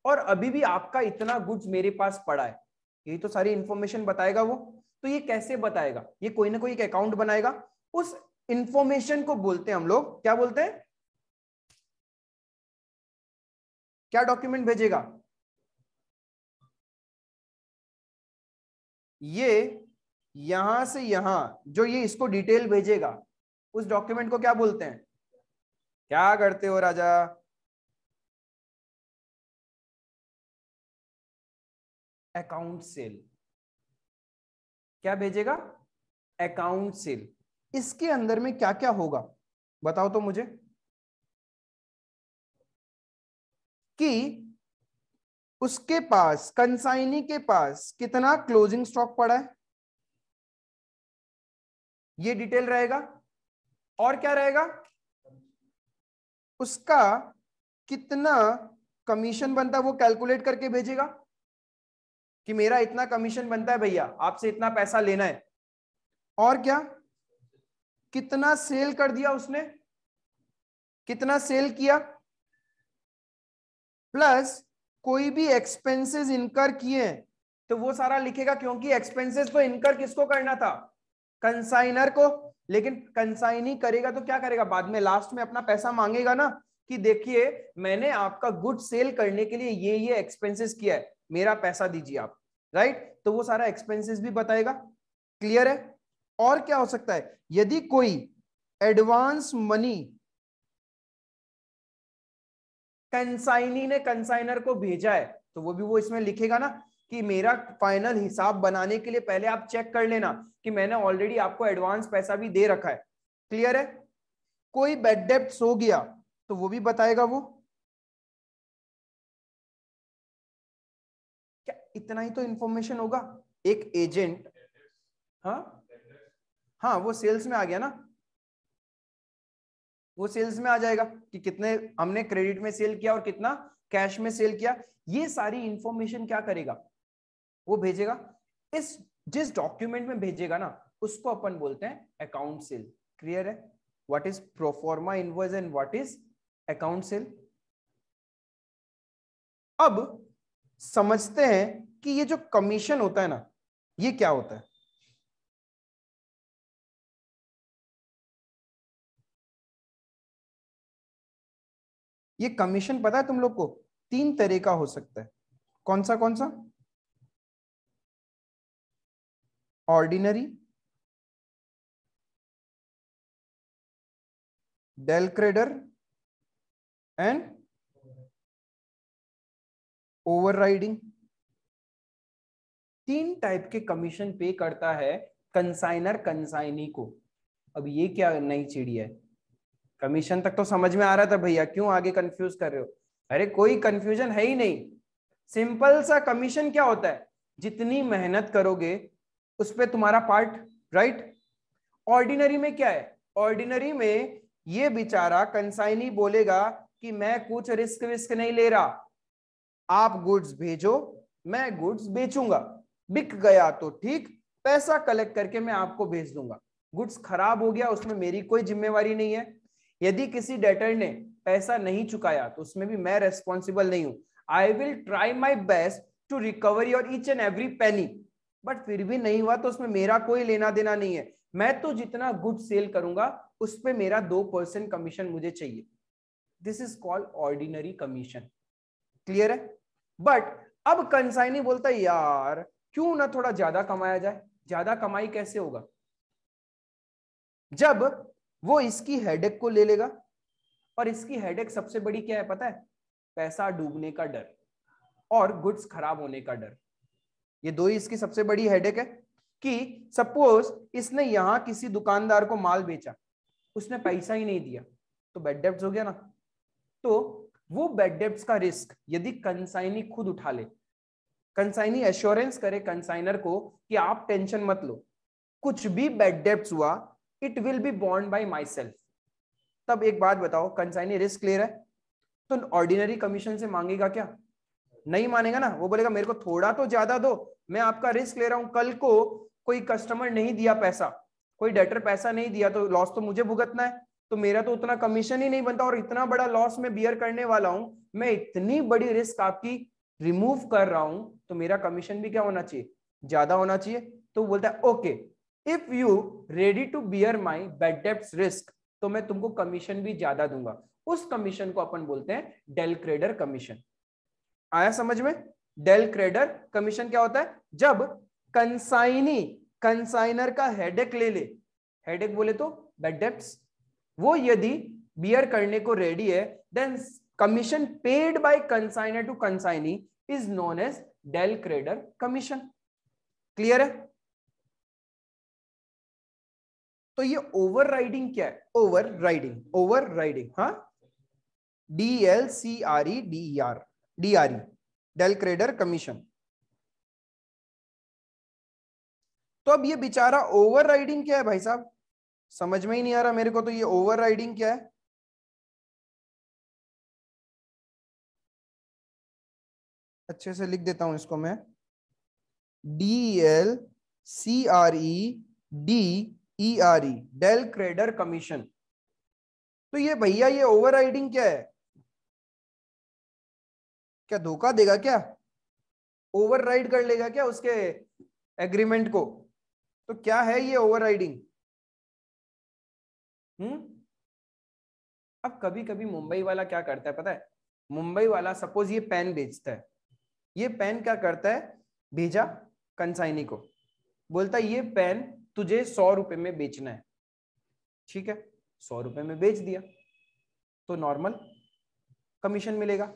और अभी भी आपका इतना गुड्स मेरे पास पड़ा है यही तो सारी इंफॉर्मेशन बताएगा वो तो ये कैसे बताएगा ये कोई ना कोई एक अकाउंट बनाएगा उस इंफॉर्मेशन को बोलते हैं हम लोग क्या बोलते हैं क्या डॉक्यूमेंट भेजेगा ये यहां से यहां जो ये इसको डिटेल भेजेगा उस डॉक्यूमेंट को क्या बोलते हैं क्या करते हो राजा अकाउंट सेल क्या भेजेगा अकाउंट सेल इसके अंदर में क्या क्या होगा बताओ तो मुझे कि उसके पास कंसाइनी के पास कितना क्लोजिंग स्टॉक पड़ा है ये डिटेल रहेगा और क्या रहेगा उसका कितना कमीशन बनता है वो कैलकुलेट करके भेजेगा कि मेरा इतना कमीशन बनता है भैया आपसे इतना पैसा लेना है और क्या कितना सेल कर दिया उसने कितना सेल किया प्लस कोई भी एक्सपेंसेस इनकर किए तो वो सारा लिखेगा क्योंकि एक्सपेंसेस तो इनकर किसको करना था कंसाइनर को लेकिन कंसाइनी करेगा तो क्या करेगा बाद में लास्ट में अपना पैसा मांगेगा ना कि देखिए मैंने आपका गुड सेल करने के लिए ये ये एक्सपेंसेस किया है मेरा पैसा दीजिए आप राइट तो वो सारा एक्सपेंसेस भी बताएगा क्लियर है और क्या हो सकता है यदि कोई एडवांस मनी कंसाइनी ने कंसाइनर को भेजा है तो वो भी वो इसमें लिखेगा ना कि मेरा फाइनल हिसाब बनाने के लिए पहले आप चेक कर लेना कि मैंने ऑलरेडी आपको एडवांस पैसा भी दे रखा है क्लियर है कोई बेड डेप्ट हो गया तो वो भी बताएगा वो इतना ही तो इंफॉर्मेशन होगा एक एजेंट हाँ हाँ वो सेल्स में आ गया ना वो सेल्स में आ जाएगा कि कितने हमने क्रेडिट में सेल किया और कितना कैश में सेल किया ये सारी इंफॉर्मेशन क्या करेगा वो भेजेगा इस जिस डॉक्यूमेंट में भेजेगा ना उसको अपन बोलते हैं अकाउंट सेल क्लियर है what is proforma invoice and what is account sale अब समझते हैं कि ये जो कमीशन होता है ना ये क्या होता है ये कमीशन पता है तुम लोग को तीन तरह का हो सकता है कौन सा कौन सा ordinary del credere and overriding तीन टाइप के कमीशन पे करता है कंसाइनर कंसाइनी को अब ये क्या नई चिड़ी है कमीशन तक तो समझ में आ रहा था भैया क्यों आगे कंफ्यूज कर रहे हो अरे कोई कंफ्यूजन है ही नहीं सिंपल सा कमीशन क्या होता है जितनी मेहनत करोगे उस पर तुम्हारा पार्ट राइट ऑर्डिनरी में क्या है ऑर्डिनरी में ये बेचारा कंसाइनी बोलेगा कि मैं कुछ रिस्क विस्क नहीं ले रहा आप गुड्स भेजो मैं गुड्स बेचूंगा बिक गया तो ठीक पैसा कलेक्ट करके मैं आपको भेज दूंगा गुड्स खराब हो गया उसमें मेरी कोई जिम्मेवारी नहीं है यदि किसी डेटर ने पैसा नहीं चुकाया तो उसमें भी मैं रेस्पॉन्सिबल नहीं हूं I will try my best to recover your each and every penny but फिर भी नहीं हुआ तो उसमें मेरा कोई लेना देना नहीं है मैं तो जितना गुड सेल करूंगा उस पर मेरा दो परसेंट कमीशन मुझे चाहिए this is called ordinary commission clear है बट अब कंसाइनी बोलता है यार क्यों ना थोड़ा ज्यादा कमाया जाए ज्यादा कमाई कैसे होगा जब वो इसकी हेडेक को ले लेगा और इसकी हेडेक सबसे बड़ी क्या है पता है पैसा डूबने का डर और गुड्स खराब होने का डर ये दो ही इसकी सबसे बड़ी हेडेक है कि सपोज इसने यहां किसी दुकानदार को माल बेचा उसने पैसा ही नहीं दिया तो बेड डेप्ट हो गया ना तो वो बेड डेप्ट का रिस्क यदि कंसाइनी खुद उठा ले कंसाइनी एश्योरेंस करे कंसाइनर को कि आप टेंशन मत लो कुछ भी बैड डेप्ट हुआ इट विल बी बॉन्ड बाई माई सेल्फ तब एक बात बताओ कंसाइनी रिस्क ले रहा है तो ऑर्डिनरी कमीशन से मांगेगा क्या नहीं मानेगा ना वो बोलेगा मेरे को थोड़ा तो ज्यादा दो मैं आपका रिस्क ले रहा हूं कल को कोई कस्टमर नहीं दिया पैसा कोई डेटर पैसा नहीं दिया तो लॉस तो मुझे भुगतना है तो मेरा तो उतना कमीशन ही नहीं बनता और इतना बड़ा लॉस मैं बियर करने वाला हूं मैं इतनी बड़ी रिस्क आपकी रिमूव कर रहा हूं तो मेरा कमीशन भी क्या होना चाहिए ज्यादा होना चाहिए तो बोलता है okay if you ready to bear my bad risk तो मैं तुमको कमीशन भी ज्यादा दूंगा उस कमीशन को अपन बोलते हैं डेल क्रेडर कमीशन आया समझ में डेल क्रेडर कमीशन क्या होता है जब कंसाइनी कंसाइनर का हेडेक ले ले हेडेक बोले तो बेड वो यदि बियर करने को रेडी है then commission paid by consignor to consignee is known as del credere commission clear है तो ये ओवर राइडिंग क्या है ओवर राइडिंग ओवर राइडिंग हाँ D L C R E D R D R E del credere commission तो अब ये बेचारा ओवर राइडिंग क्या है भाई साहब समझ में ही नहीं आ रहा मेरे को तो ये ओवर राइडिंग क्या है अच्छे से लिख देता हूं इसको मैं D L C R E D E R E del credere commission तो ये भैया ये ओवरराइडिंग क्या है क्या धोखा देगा क्या ओवरराइड कर लेगा क्या उसके एग्रीमेंट को तो क्या है ये ओवरराइडिंग हम्म अब कभी कभी मुंबई वाला क्या करता है पता है मुंबई वाला सपोज ये पेन बेचता है ये पेन क्या करता है भेजा कंसाइनी को बोलता है ये पेन तुझे सौ रुपए में बेचना है ठीक है सौ रुपए में बेच दिया तो नॉर्मल कमीशन मिलेगा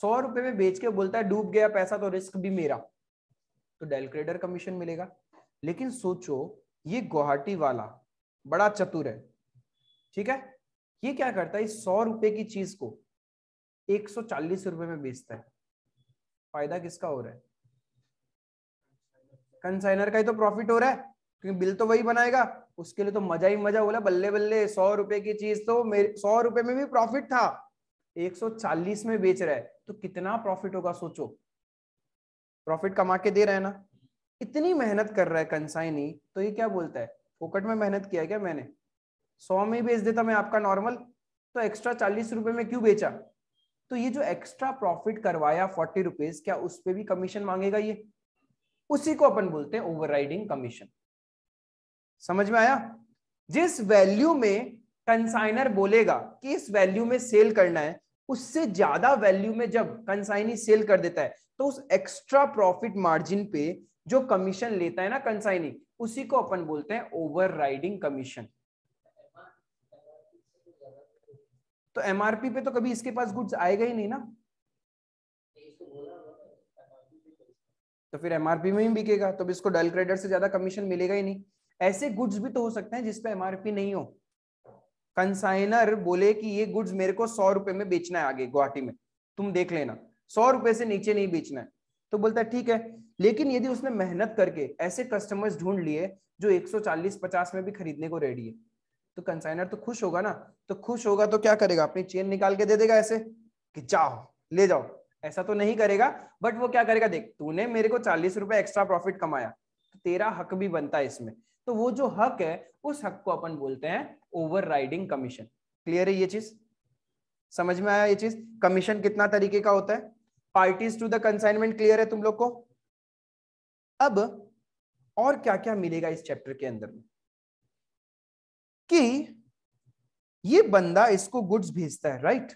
सौ रुपए में बेच के बोलता है डूब गया पैसा तो रिस्क भी मेरा तो डेल क्रेडर कमीशन मिलेगा लेकिन सोचो ये गुवाहाटी वाला बड़ा चतुर है ठीक है ये क्या करता है सौ रुपए की चीज को एक सौ चालीस रुपए में बेचता है फायदा किसका हो रहा है कंसाइनर का ही तो प्रॉफिट हो रहा है क्योंकि बिल तो वही बनाएगा उसके लिए तो मजा ही मजा बोला बल्ले बल्ले सौ रुपए की चीज तो मेरे सौ रुपए में भी प्रॉफिट था 140 में बेच रहा है तो कितना प्रॉफिट होगा सोचो प्रॉफिट कमा के दे रहा है ना इतनी मेहनत कर रहा है कंसाइनी तो ये क्या बोलता है फोकट में मेहनत किया क्या मैंने सौ में ही बेच देता मैं आपका नॉर्मल तो एक्स्ट्रा चालीस रुपए में क्यों बेचा तो ये जो एक्स्ट्रा प्रॉफिट करवाया फोर्टी रुपीज क्या उस पर भी कमीशन मांगेगा ये उसी को अपन बोलते हैं ओवरराइडिंग कमीशन समझ में आया जिस वैल्यू में कंसाइनर बोलेगा कि इस वैल्यू में सेल करना है उससे ज्यादा वैल्यू में जब कंसाइनी सेल कर देता है तो उस एक्स्ट्रा प्रॉफिट मार्जिन पे जो कमीशन लेता है ना कंसाइनी उसी को अपन बोलते हैं ओवरराइडिंग कमीशन तो एमआरपी पे तो कभी इसके पास गुड्स आएगा ही नहीं ना तो फिर एमआरपी में ही बिकेगा तो इसको डल क्रेडिट से ज्यादा कमीशन मिलेगा ही नहीं ऐसे गुड्स भी तो हो सकते हैं जिसपे एमआरपी नहीं हो कंसाइनर बोले कि ये गुड्स मेरे को सौ रुपए में बेचना है आगे गुवाहाटी में तुम देख लेना सौ रुपए से नीचे नहीं बेचना है तो बोलता है ठीक है लेकिन यदि उसने मेहनत करके ऐसे कस्टमर्स ढूंढ लिए जो 140 50 में भी खरीदने को रेडी है तो कंसाइनर तो खुश होगा ना तो खुश होगा तो क्या करेगा अपनी चेन निकाल के दे देगा ऐसे कि जाओ ले जाओ ऐसा तो नहीं करेगा बट वो क्या करेगा देख तूने मेरे को चालीस रुपए एक्स्ट्रा प्रॉफिट कमाया तो तेरा हक भी बनता है इसमें तो वो जो हक है उस हक को अपन बोलते हैं ओवर कमीशन क्लियर है ये चीज समझ में आया ये चीज कमीशन कितना तरीके का होता है parties to the consignment clear है तुम लोग को अब और क्या क्या मिलेगा इस चैप्टर के अंदर में कि ये बंदा इसको गुड्स भेजता है राइट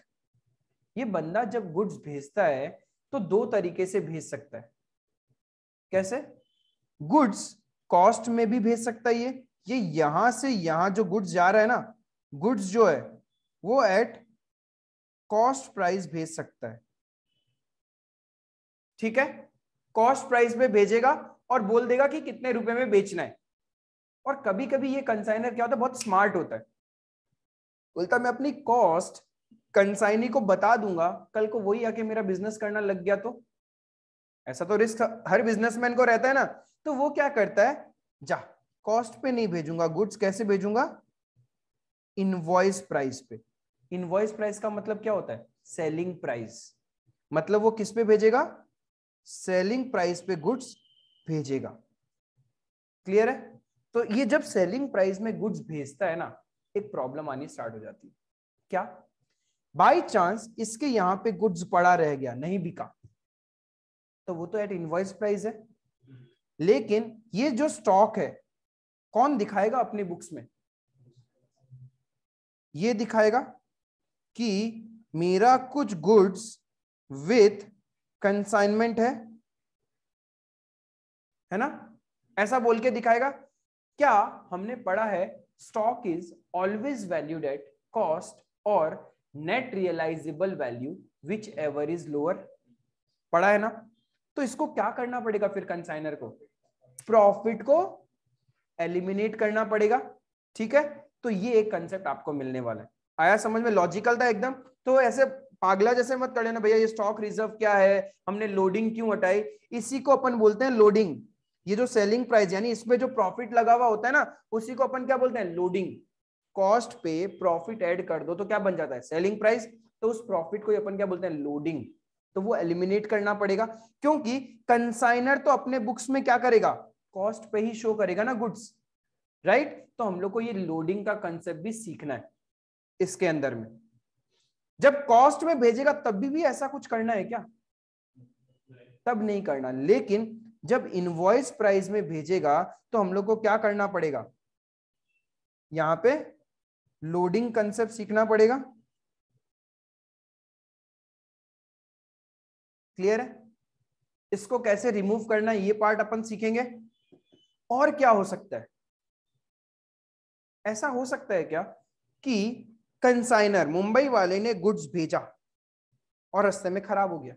ये बंदा जब गुड्स भेजता है तो दो तरीके से भेज सकता है कैसे गुड्स कॉस्ट में भी भेज सकता है ये ये यहां से यहां जो गुड्स जा रहा है ना गुड्स जो है वो एट कॉस्ट प्राइस भेज सकता है ठीक है कॉस्ट प्राइस में भेजेगा और बोल देगा कि कितने रुपए में बेचना है और कभी कभी ये कंसाइनर क्या होता है बहुत स्मार्ट होता है बोलता मैं अपनी कॉस्ट कंसाइनी को बता दूंगा कल को वही आके मेरा बिजनेस करना लग गया तो ऐसा तो रिस्क हर बिजनेसमैन को रहता है ना तो वो क्या करता है जा कॉस्ट पे नहीं भेजूंगा गुड्स कैसे भेजूंगा इनवॉइस प्राइस पे इनवॉइस प्राइस का मतलब क्या होता है सेलिंग प्राइस मतलब वो किस पे भेजेगा सेलिंग प्राइस पे गुड्स भेजेगा क्लियर है तो ये जब सेलिंग प्राइस में गुड्स भेजता है ना एक प्रॉब्लम आनी स्टार्ट हो जाती है क्या बाई चांस इसके यहां पे गुड्स पड़ा रह गया नहीं बिका तो वो तो एट इनवॉइस प्राइस है लेकिन ये जो स्टॉक है कौन दिखाएगा अपनी बुक्स में ये दिखाएगा कि मेरा कुछ गुड्स विथ कंसाइनमेंट है है ना ऐसा बोल के दिखाएगा क्या हमने पढ़ा है stock is always valued at cost और net realisable value whichever is lower पढ़ा है ना तो इसको क्या करना पड़ेगा फिर कंसाइनर को प्रॉफिट को एलिमिनेट करना पड़ेगा ठीक है तो ये एक कंसेप्ट आपको मिलने वाला है आया समझ में लॉजिकल था एकदम तो ऐसे पागला जैसे मत कर लेना भैया ये स्टॉक रिजर्व क्या है हमने लोडिंग क्यों हटाई इसी को अपन बोलते हैं लोडिंग ये जो सेलिंग प्राइस यानी इसमें जो प्रॉफिट लगा हुआ होता है ना उसी को अपन क्या बोलते हैं लोडिंग कॉस्ट पे प्रॉफिट ऐड कर दो तो क्या बन जाता है सेलिंग प्राइस तो उस प्रॉफिट को अपन क्या बोलते हैं लोडिंग तो वो एलिमिनेट करना पड़ेगा क्योंकि कंसाइनर तो अपने बुक्स में क्या करेगा कॉस्ट पे ही शो करेगा ना गुड्स राइट right? तो हम लोग को ये लोडिंग का कंसेप्ट भी सीखना है इसके अंदर में जब कॉस्ट में भेजेगा तब भी, भी ऐसा कुछ करना है क्या तब नहीं करना लेकिन जब इनवॉइस प्राइस में भेजेगा तो हम लोग को क्या करना पड़ेगा यहां पे लोडिंग कंसेप्ट सीखना पड़ेगा क्लियर है इसको कैसे रिमूव करना ये पार्ट अपन सीखेंगे और क्या हो सकता है ऐसा हो सकता है क्या कि कंसाइनर मुंबई वाले ने गुड्स भेजा और रस्ते में खराब हो गया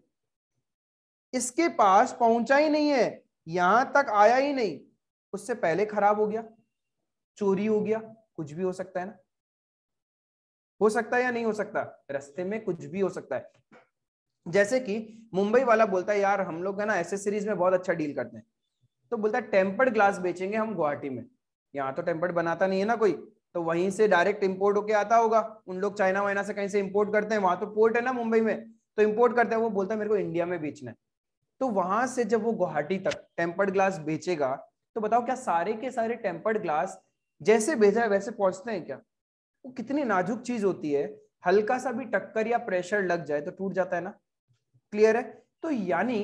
इसके पास पहुंचा ही नहीं है यहां तक आया ही नहीं उससे पहले खराब हो गया चोरी हो गया कुछ भी हो सकता है ना हो सकता है या नहीं हो सकता रस्ते में कुछ भी हो सकता है जैसे कि मुंबई वाला बोलता है यार हम लोग है ना एसेसरीज में बहुत अच्छा डील करते हैं तो बोलता है टेम्पर्ड ग्लास बेचेंगे हम गुवाहाटी में यहाँ तो टेम्पर्ड बनाता नहीं है ना कोई तो वहीं से डायरेक्ट इंपोर्ट होके आता होगा उन लोग चाइना वाइना से कहीं से इंपोर्ट करते हैं वहां तो पोर्ट है ना मुंबई में तो इंपोर्ट करते हैं वो बोलता है मेरे को इंडिया में बेचना है तो वहां से जब वो गुवाहाटी तक टेम्पर्ड ग्लास बेचेगा तो बताओ क्या सारे के सारे टेम्पर्ड ग्लास जैसे भेजा है वैसे पहुंचते हैं क्या वो कितनी नाजुक चीज होती है हल्का सा भी टक्कर या प्रेशर लग जाए तो टूट जाता है ना क्लियर है तो यानी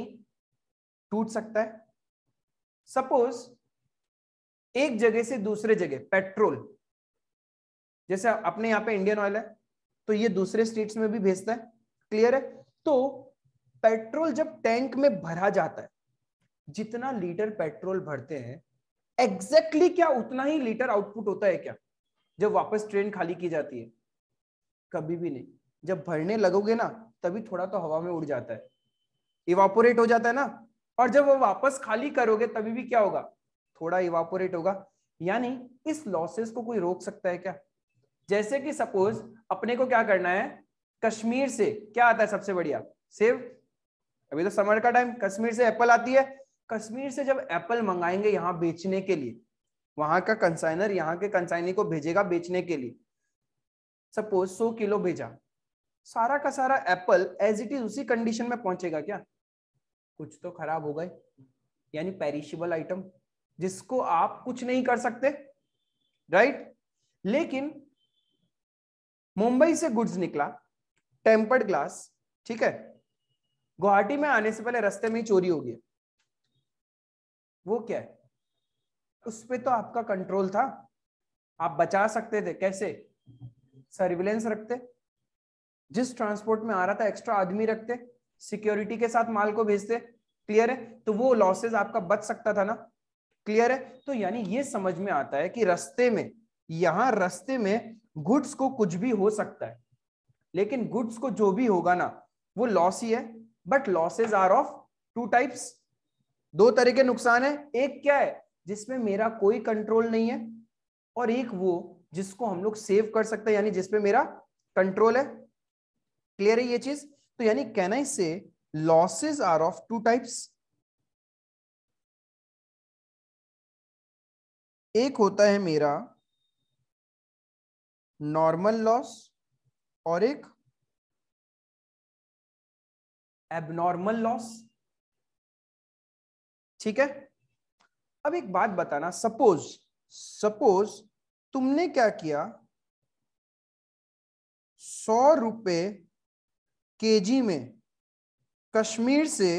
टूट सकता है सपोज एक जगह से दूसरे जगह पेट्रोल जैसे अपने यहां पे इंडियन ऑयल है तो ये दूसरे स्टेट्स में भी भेजता है क्लियर है तो पेट्रोल जब टैंक में भरा जाता है जितना लीटर पेट्रोल भरते हैं एग्जैक्टली exactly क्या उतना ही लीटर आउटपुट होता है क्या जब वापस ट्रेन खाली की जाती है कभी भी नहीं जब भरने लगोगे ना तभी थोड़ा तो हवा में उड़ जाता है इवापोरेट हो जाता है ना और जब वो वापस खाली करोगे तभी भी क्या होगा थोड़ा इवापोरेट होगा यानी इस लॉसेस को कोई रोक सकता है क्या जैसे कि सपोज अपने को क्या करना है कश्मीर से क्या आता है सबसे बढ़िया सेव अभी तो समर का टाइम कश्मीर से एप्पल आती है कश्मीर से जब एप्पल मंगाएंगे यहाँ बेचने के लिए वहां का कंसाइनर यहाँ के कंसाइनी को भेजेगा बेचने के लिए सपोज सौ किलो भेजा सारा का सारा एप्पल एज इट इज उसी कंडीशन में पहुंचेगा क्या कुछ तो खराब हो गए यानी पेरिशेबल आइटम जिसको आप कुछ नहीं कर सकते राइट लेकिन मुंबई से गुड्स निकला टेम्पर्ड ग्लास ठीक है गुवाहाटी में आने से पहले रस्ते में ही चोरी हो गई वो क्या है उस पर तो आपका कंट्रोल था आप बचा सकते थे कैसे सर्विलेंस रखते जिस ट्रांसपोर्ट में आ रहा था एक्स्ट्रा आदमी रखते सिक्योरिटी के साथ माल को भेजते क्लियर है तो वो लॉसेस आपका बच सकता था ना क्लियर है तो यानी ये समझ में आता है कि रस्ते में यहां रस्ते में गुड्स को कुछ भी हो सकता है लेकिन गुड्स को जो भी होगा ना वो लॉस ही है but losses are of two types दो तरह के नुकसान है एक क्या है जिसमें मेरा कोई कंट्रोल नहीं है और एक वो जिसको हम लोग सेव कर सकते हैं यानी जिसमें मेरा कंट्रोल है क्लियर है ये चीज तो यानी can I say losses are of two types एक होता है मेरा नॉर्मल लॉस और एक एबनॉर्मल लॉस ठीक है अब एक बात बताना सपोज सपोज तुमने क्या किया सौ रुपये के में कश्मीर से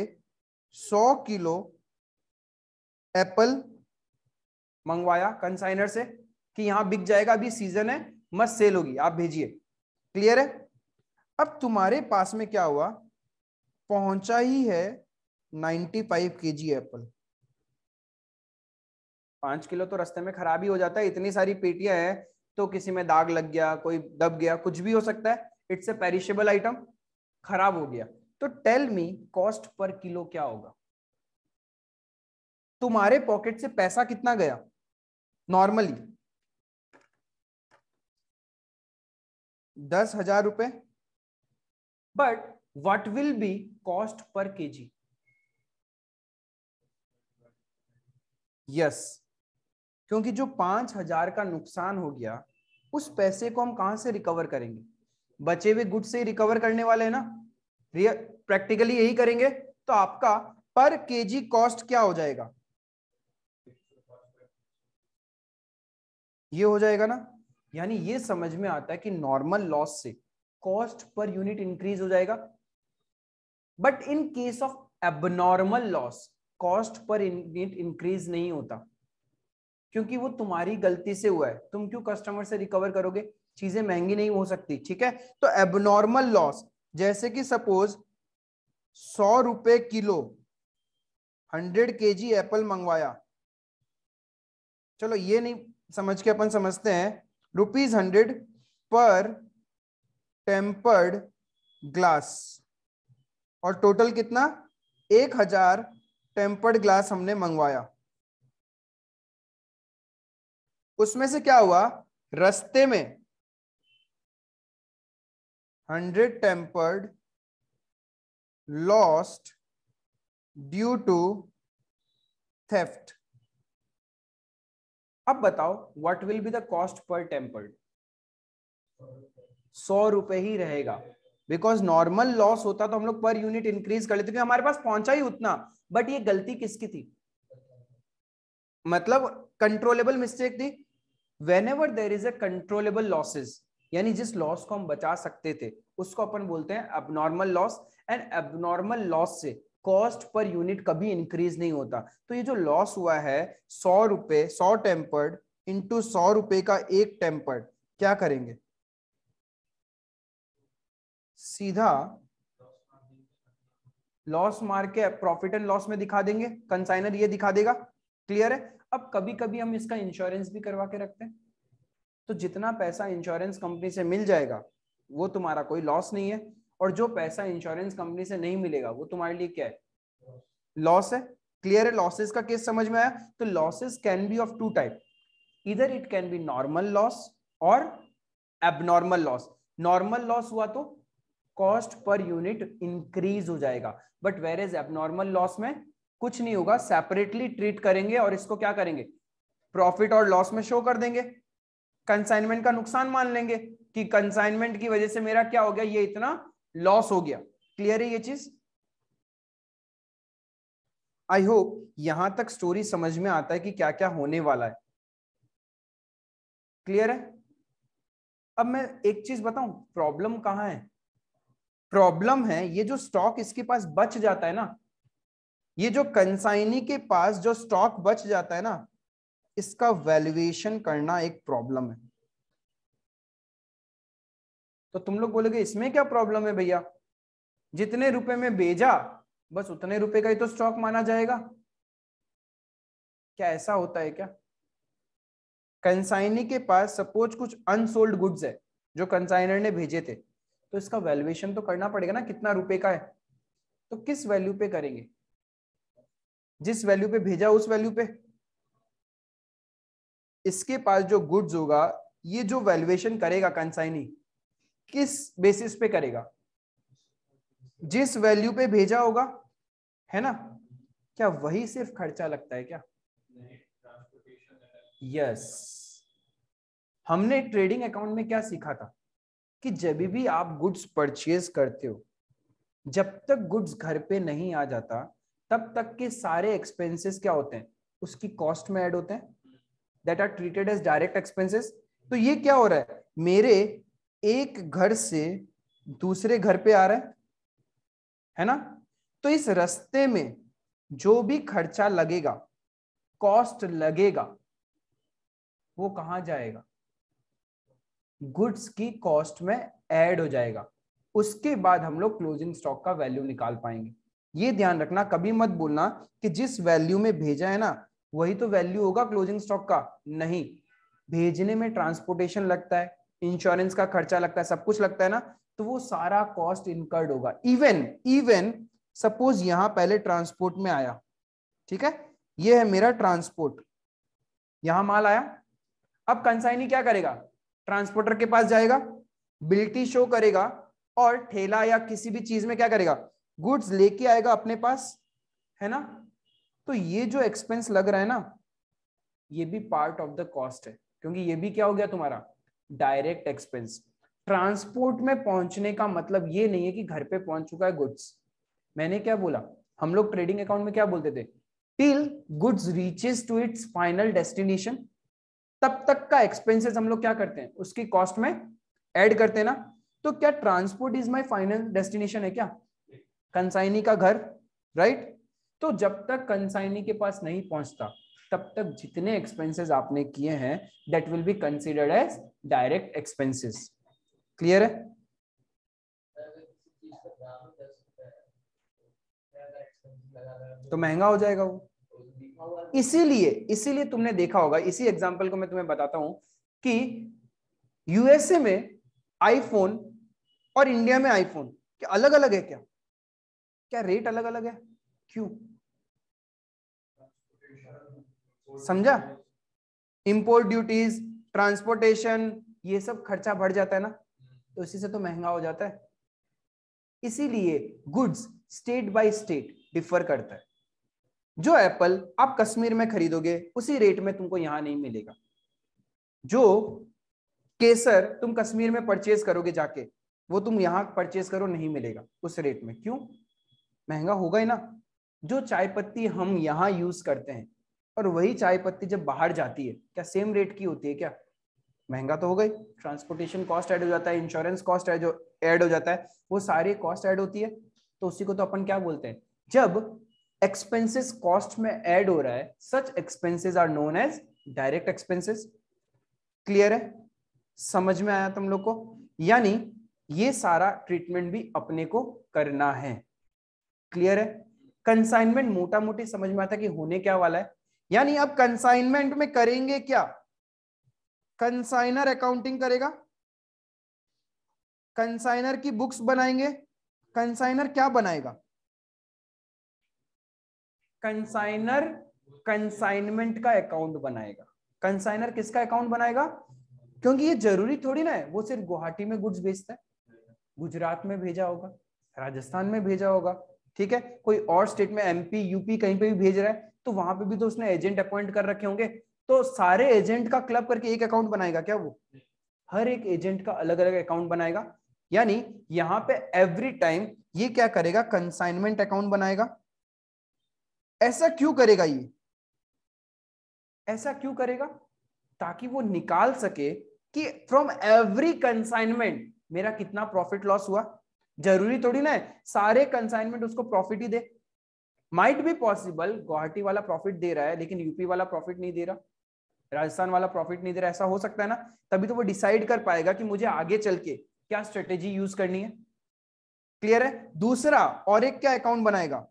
सौ किलो एप्पल मंगवाया कंसाइनर से कि यहां बिक जाएगा अभी सीजन है मस्त सेल होगी आप भेजिए क्लियर है अब तुम्हारे पास में क्या हुआ पहुंचा ही है 95 फाइव के जी एप्पल पांच किलो तो रास्ते में खराब ही हो जाता है इतनी सारी पेटियां हैं तो किसी में दाग लग गया कोई दब गया कुछ भी हो सकता है इट्स ए पेरिशेबल आइटम खराब हो गया तो tell me cost per kilo क्या होगा तुम्हारे पॉकेट से पैसा कितना गया नॉर्मली दस हजार रुपए but what will be cost per kg yes क्योंकि जो पांच हजार का नुकसान हो गया उस पैसे को हम कहां से रिकवर करेंगे बचे हुए गुड से रिकवर करने वाले हैं ना प्रैक्टिकली यही करेंगे तो आपका पर केजी कॉस्ट क्या हो जाएगा ये हो जाएगा ना यानी ये समझ में आता है कि नॉर्मल लॉस से कॉस्ट पर यूनिट इंक्रीज हो जाएगा but in case of abnormal loss cost per unit increase नहीं होता क्योंकि वो तुम्हारी गलती से हुआ है तुम क्यों कस्टमर से रिकवर करोगे चीजें महंगी नहीं हो सकती ठीक है तो एबनॉर्मल लॉस जैसे कि सपोज सौ रुपए किलो हंड्रेड के जी एप्पल मंगवाया चलो ये नहीं समझ के अपन समझते हैं rupees hundred per tempered glass और टोटल कितना एक हजार टेम्पर्ड ग्लास हमने मंगवाया उसमें से क्या हुआ रस्ते में hundred tempered lost due to theft अब बताओ what will be the cost per tempered सौ रुपए ही रहेगा बिकॉज नॉर्मल लॉस होता तो हम लोग पर यूनिट इंक्रीज कर लेते हमारे पास पहुंचा ही उतना बट ये गलती किसकी थी मतलब कंट्रोलेबल मिस्टेक थी whenever there is a controllable losses यानी जिस लॉस को हम बचा सकते थे उसको अपन बोलते हैं abnormal loss and abnormal loss से कॉस्ट पर यूनिट कभी इंक्रीज नहीं होता तो ये जो लॉस हुआ है सौ रुपए सौ टेम्पर्ड इंटू सौ रुपए का एक टेम्पर्ड क्या करेंगे सीधा लॉस मार के प्रॉफिट एंड लॉस में दिखा देंगे कंसाइनर ये दिखा देगा क्लियर है अब कभी कभी हम इसका इंश्योरेंस भी करवा के रखते हैं तो जितना पैसा इंश्योरेंस कंपनी से मिल जाएगा वो तुम्हारा कोई लॉस नहीं है और जो पैसा इंश्योरेंस कंपनी से नहीं मिलेगा वो तुम्हारे लिए क्या है लॉस है क्लियर है लॉसेस का केस समझ में आया तो losses can be of two type इधर it can be normal loss और एबनॉर्मल लॉस नॉर्मल लॉस हुआ तो कॉस्ट पर यूनिट इंक्रीज हो जाएगा but where is abnormal loss में कुछ नहीं होगा सेपरेटली ट्रीट करेंगे और इसको क्या करेंगे प्रॉफिट और लॉस में शो कर देंगे कंसाइनमेंट का नुकसान मान लेंगे कि कंसाइनमेंट की वजह से मेरा क्या हो गया ये इतना लॉस हो गया क्लियर है ये चीज आई होप यहां तक स्टोरी समझ में आता है कि क्या क्या होने वाला है क्लियर है अब मैं एक चीज बताऊं प्रॉब्लम कहां है प्रॉब्लम है ये जो स्टॉक इसके पास बच जाता है ना ये जो कंसाइनी के पास जो स्टॉक बच जाता है ना इसका वैल्यूएशन करना एक प्रॉब्लम है तो तुम लोग बोलोगे इसमें क्या प्रॉब्लम है भैया जितने रुपए में भेजा बस उतने रुपए का ही तो स्टॉक माना जाएगा क्या ऐसा होता है क्या कंसाइनी के पास सपोज कुछ अनसोल्ड गुड्स है जो कंसाइनर ने भेजे थे तो इसका वैल्यूएशन तो करना पड़ेगा ना कितना रुपए का है तो किस वैल्यू पे करेंगे जिस वैल्यू पे भेजा उस वैल्यू पे इसके पास जो गुड्स होगा ये जो वैल्यूएशन करेगा कंसाइनी किस बेसिस पे करेगा जिस वैल्यू पे भेजा होगा है ना क्या वही सिर्फ खर्चा लगता है क्या यस yes. हमने ट्रेडिंग अकाउंट में क्या सीखा था कि जब भी आप गुड्स परचेज करते हो जब तक गुड्स घर पे नहीं आ जाता तब तक के सारे एक्सपेंसेस क्या होते हैं उसकी कॉस्ट में ऐड होते हैं that are treated as direct expenses तो ये क्या हो रहा है मेरे एक घर से दूसरे घर पे आ रहा है है ना तो इस रस्ते में जो भी खर्चा लगेगा कॉस्ट लगेगा वो कहा जाएगा गुड्स की कॉस्ट में ऐड हो जाएगा उसके बाद हम लोग क्लोजिंग स्टॉक का वैल्यू निकाल पाएंगे ये ध्यान रखना कभी मत बोलना कि जिस वैल्यू में भेजा है ना वही तो वैल्यू होगा क्लोजिंग स्टॉक का नहीं भेजने में ट्रांसपोर्टेशन लगता है इंश्योरेंस का खर्चा लगता है सब कुछ लगता है ना तो वो सारा कॉस्ट इनकर्ड होगा इवन इवन सपोज यहां पहले ट्रांसपोर्ट में आया ठीक है ये है मेरा ट्रांसपोर्ट यहां माल आया अब कंसाइनी क्या करेगा ट्रांसपोर्टर के पास जाएगा बिल्टी शो करेगा और ठेला या किसी भी चीज में क्या करेगा गुड्स लेके आएगा अपने पास है ना तो ये जो एक्सपेंस लग रहा है ना ये भी पार्ट ऑफ द कॉस्ट है क्योंकि ये भी क्या हो गया तुम्हारा डायरेक्ट एक्सपेंस ट्रांसपोर्ट में पहुंचने का मतलब ये नहीं है कि घर पे पहुंच चुका है गुड्स मैंने क्या बोला हम लोग ट्रेडिंग अकाउंट में क्या बोलते थे till goods reaches to its final destination तब तक का एक्सपेंसेस हम लोग क्या करते हैं उसकी कॉस्ट में ऐड करते हैं ना तो क्या transport is my final destination है क्या कंसाइनी का घर राइट तो जब तक कंसाइनी के पास नहीं पहुंचता तब तक जितने एक्सपेंसेस आपने किए हैं that will be considered as direct expenses clear है तो महंगा हो जाएगा वो इसीलिए इसीलिए तुमने देखा होगा इसी एग्जाम्पल को मैं तुम्हें बताता हूं कि यूएसए में आईफोन और इंडिया में आईफोन क्या अलग अलग है क्या क्या रेट अलग अलग है क्यों समझा इंपोर्ट ड्यूटीज ट्रांसपोर्टेशन ये सब खर्चा बढ़ जाता है ना तो इसी से तो महंगा हो जाता है इसीलिए goods state by state differ करता है जो एप्पल आप कश्मीर में खरीदोगे उसी रेट में तुमको यहाँ नहीं मिलेगा जो केसर तुम कश्मीर में परचेज करोगे जाके वो तुम यहाँ परचेज करो नहीं मिलेगा उस रेट में क्यों महंगा होगा ही ना जो चाय पत्ती हम यहाँ यूज करते हैं और वही चाय पत्ती जब बाहर जाती है क्या सेम रेट की होती है क्या महंगा तो हो गई ट्रांसपोर्टेशन कॉस्ट ऐड हो जाता है इंश्योरेंस कॉस्ट ऐड हो जाता है वो सारे कॉस्ट ऐड होती है तो उसी को तो अपन क्या बोलते हैं जब एक्सपेंसेस कॉस्ट में ऐड हो रहा है such expenses are known as direct expenses clear है समझ में आया तुम लोग को यानी ये सारा ट्रीटमेंट भी अपने को करना है क्लियर है कंसाइनमेंट मोटा मोटी समझ में आता कि होने क्या वाला है यानी अब कंसाइनमेंट में करेंगे क्या कंसाइनर अकाउंटिंग करेगा कंसाइनर की बुक्स बनाएंगे कंसाइनर क्या बनाएगा कंसाइनर कंसाइनमेंट का अकाउंट बनाएगा कंसाइनर किसका अकाउंट बनाएगा क्योंकि ये जरूरी थोड़ी ना है वो सिर्फ गुवाहाटी में गुड्स बेचता है गुजरात में भेजा होगा राजस्थान में भेजा होगा ठीक है कोई और स्टेट में एमपी यूपी कहीं पे भी भेज रहा है तो वहां पे भी तो उसने एजेंट अपॉइंट कर रखे होंगे तो सारे एजेंट का क्लब करके एक अकाउंट बनाएगा क्या वो हर एक एजेंट का अलग अलग अकाउंट बनाएगा यानी यहाँ पे एवरी टाइम ये क्या करेगा कंसाइनमेंट अकाउंट बनाएगा ऐसा क्यों करेगा ये ऐसा क्यों करेगा ताकि वो निकाल सके कि फ्रॉम एवरी कंसाइनमेंट मेरा कितना प्रॉफिट लॉस हुआ जरूरी थोड़ी ना है सारे कंसाइनमेंट उसको प्रॉफिट ही दे माइट भी पॉसिबल गुवाहाटी वाला प्रॉफिट दे रहा है लेकिन यूपी वाला प्रॉफिट नहीं दे रहा राजस्थान वाला प्रॉफिट नहीं दे रहा ऐसा हो सकता है ना तभी तो वो डिसाइड कर पाएगा कि मुझे आगे चल के क्या स्ट्रेटेजी यूज करनी है क्लियर है दूसरा और एक क्या अकाउंट बनाएगा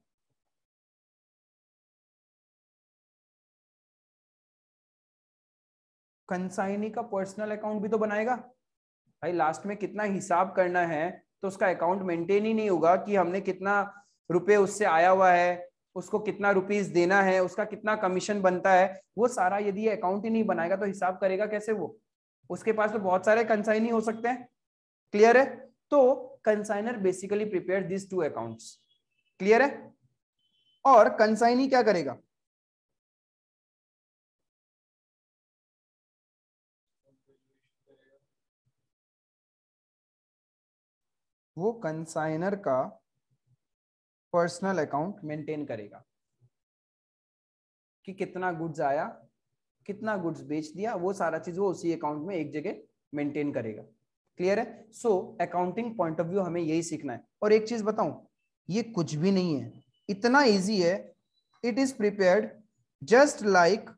कंसाइनी का पर्सनल अकाउंट भी तो बनाएगा भाई लास्ट में कितना हिसाब करना है तो उसका अकाउंट मेंटेन ही नहीं होगा कि हमने कितना रुपए उससे आया हुआ है उसको कितना रुपीस देना है उसका कितना कमीशन बनता है वो सारा यदि अकाउंट ही नहीं बनाएगा तो हिसाब करेगा कैसे वो उसके पास तो बहुत सारे कंसाइनी हो सकते हैं क्लियर है तो consignor basically prepare this two accounts clear है और कंसाइनी क्या करेगा वो कंसाइनर का पर्सनल अकाउंट मेंटेन करेगा कि कितना गुड्स आया कितना गुड्स बेच दिया वो सारा चीज वो उसी अकाउंट में एक जगह मेंटेन करेगा क्लियर है so accounting point of view हमें यही सीखना है और एक चीज बताऊं ये कुछ भी नहीं है इतना इजी है it is prepared just like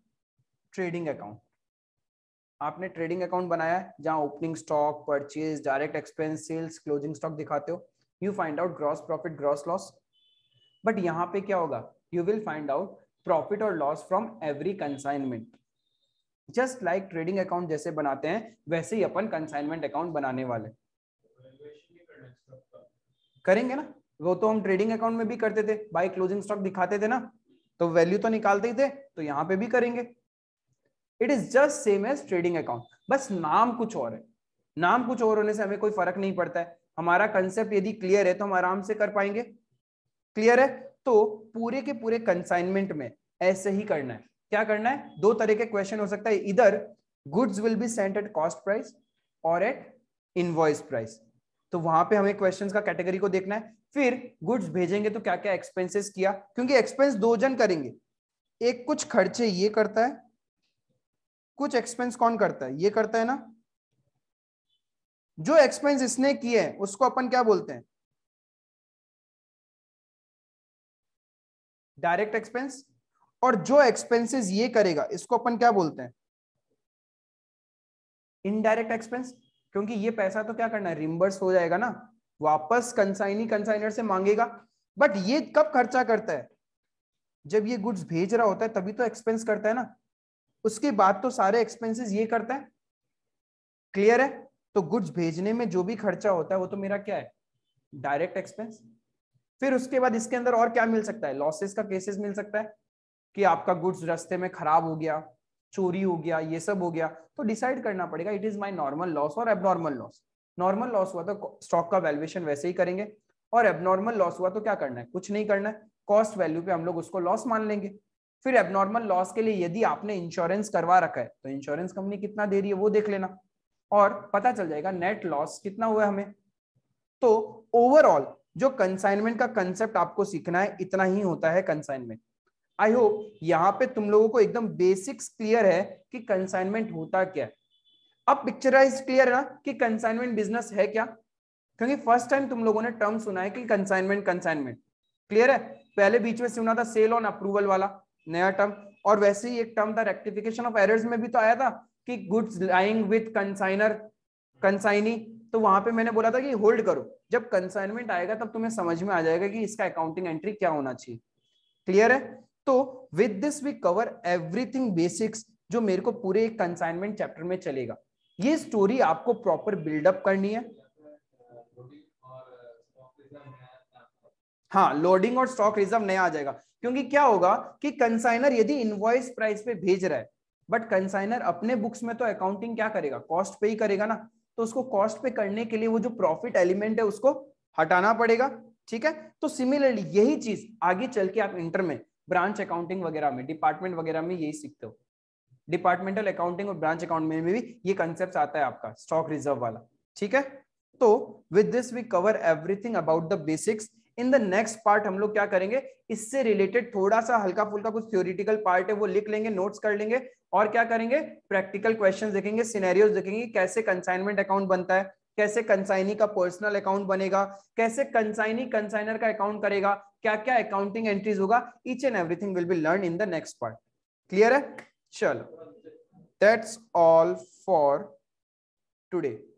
trading account आपने ट्रेडिंग अकाउंट बनाया है जहां opening stock purchase direct expense sales closing stock दिखाते हो you find out gross profit gross loss but यहाँ पे क्या होगा you will find out profit और loss from every consignment just like trading account जैसे बनाते हैं वैसे ही अपन कंसाइनमेंट अकाउंट बनाने वाले करेंगे ना वो तो हम ट्रेडिंग अकाउंट में भी करते थे बाई क्लोजिंग स्टॉक दिखाते थे ना तो वैल्यू तो निकालते ही थे तो यहाँ पे भी करेंगे it is just same as trading account बस नाम कुछ और है नाम कुछ और होने से हमें कोई फर्क नहीं पड़ता है हमारा कंसेप्ट यदि क्लियर है तो हम आराम से कर पाएंगे क्लियर है तो पूरे के पूरे कंसाइनमेंट में ऐसे ही करना है क्या करना है दो तरह के क्वेश्चन हो सकता है इधर goods will be sent at cost price और एट इनवॉइस प्राइस तो वहां पे हमें क्वेश्चंस का कैटेगरी को देखना है फिर गुड्स भेजेंगे तो क्या क्या एक्सपेंसेस किया क्योंकि एक्सपेंस दो जन करेंगे एक कुछ खर्चे ये करता है कुछ एक्सपेंस कौन करता है ये करता है ना जो एक्सपेंस इसने किए उसको अपन क्या बोलते हैं डायरेक्ट एक्सपेंस और जो एक्सपेंसेस ये करेगा इसको अपन क्या बोलते हैं इनडायरेक्ट एक्सपेंस क्योंकि ये पैसा तो क्या करना है रिमबर्स हो जाएगा ना वापस कंसाइनी कंसाइनर से मांगेगा बट ये कब खर्चा करता है जब ये गुड्स भेज रहा होता है तभी तो एक्सपेंस करता है ना उसके बाद तो सारे एक्सपेंसेस ये करता है क्लियर है तो गुड्स भेजने में जो भी खर्चा होता है वो तो मेरा क्या है डायरेक्ट एक्सपेंस फिर उसके बाद इसके अंदर और क्या मिल सकता है लॉसेस का केसेस मिल सकता है कि आपका गुड्स रास्ते में खराब हो गया चोरी हो गया ये सब हो गया तो डिसाइड करना पड़ेगा it is my normal loss और एबनॉर्मल लॉस नॉर्मल लॉस हुआ तो स्टॉक का वैल्यूएशन वैसे ही करेंगे और एबनॉर्मल लॉस हुआ तो क्या करना है कुछ नहीं करना है कॉस्ट वैल्यू पे हम लोग उसको लॉस मान लेंगे फिर एबनॉर्मल लॉस के लिए यदि आपने इंश्योरेंस करवा रखा है तो इंश्योरेंस कंपनी कितना दे रही है वो देख लेना और पता चल जाएगा नेट लॉस कितना हुआ हमें तो ओवरऑल जो कंसाइनमेंट का कंसेप्ट आपको सीखना है इतना ही होता है कंसाइनमेंट आई होप यहाँ पे तुम लोगों को एकदम बेसिक्स क्लियर है कि कंसाइनमेंट होता क्या अब पिक्चराइज क्लियर है ना कि कंसाइनमेंट बिजनेस है क्या क्योंकि फर्स्ट टाइम तुम लोगों ने टर्म सुना है कि कंसाइनमेंट कंसाइनमेंट क्लियर है पहले बीच में सुना था सेल ऑन अप्रूवल वाला नया टर्म और वैसे ही एक टर्म था रेक्टिफिकेशन ऑफ एरर्स में भी तो आया था कि goods lying with consignor consignee तो वहां पे मैंने बोला था कि होल्ड करो जब कंसाइनमेंट आएगा तब तुम्हें समझ में आ जाएगा कि इसका अकाउंटिंग एंट्री क्या होना चाहिए क्लियर है तो with this we cover everything basics जो मेरे को पूरे एक कंसाइनमेंट चैप्टर में चलेगा ये स्टोरी आपको प्रॉपर बिल्डअप करनी है हाँ लोडिंग और स्टॉक रिजर्व नया आ जाएगा क्योंकि क्या होगा कि कंसाइनर यदि इनवॉइस प्राइस पे भेज रहा है बट कंसाइनर अपने बुक्स में तो अकाउंटिंग क्या करेगा कॉस्ट पे ही करेगा ना तो उसको कॉस्ट पे करने के लिए वो जो प्रॉफिट एलिमेंट है उसको हटाना पड़ेगा ठीक है तो सिमिलरली यही चीज आगे चल के आप इंटर में ब्रांच अकाउंटिंग वगैरह में डिपार्टमेंट वगैरह में यही सीखते हो डिपार्टमेंटल अकाउंटिंग और ब्रांच अकाउंट में भी ये कंसेप्ट आता है आपका स्टॉक रिजर्व वाला ठीक है तो with this we cover everything about the basics in the next part हम लोग क्या करेंगे इससे रिलेटेड थोड़ा सा हल्का फुल्का कुछ थ्योरिटिकल पार्ट है वो लिख लेंगे नोट्स कर लेंगे और क्या करेंगे प्रैक्टिकल क्वेश्चन देखेंगे सिनेरियोज देखेंगे कैसे कंसाइनमेंट अकाउंट बनता है कैसे कंसाइनी का पर्सनल अकाउंट बनेगा कैसे कंसाइनी कंसाइनर का अकाउंट करेगा क्या क्या अकाउंटिंग एंट्रीज होगा each and everything will be learn in the next part clear है चलो दैट्स ऑल फॉर टुडे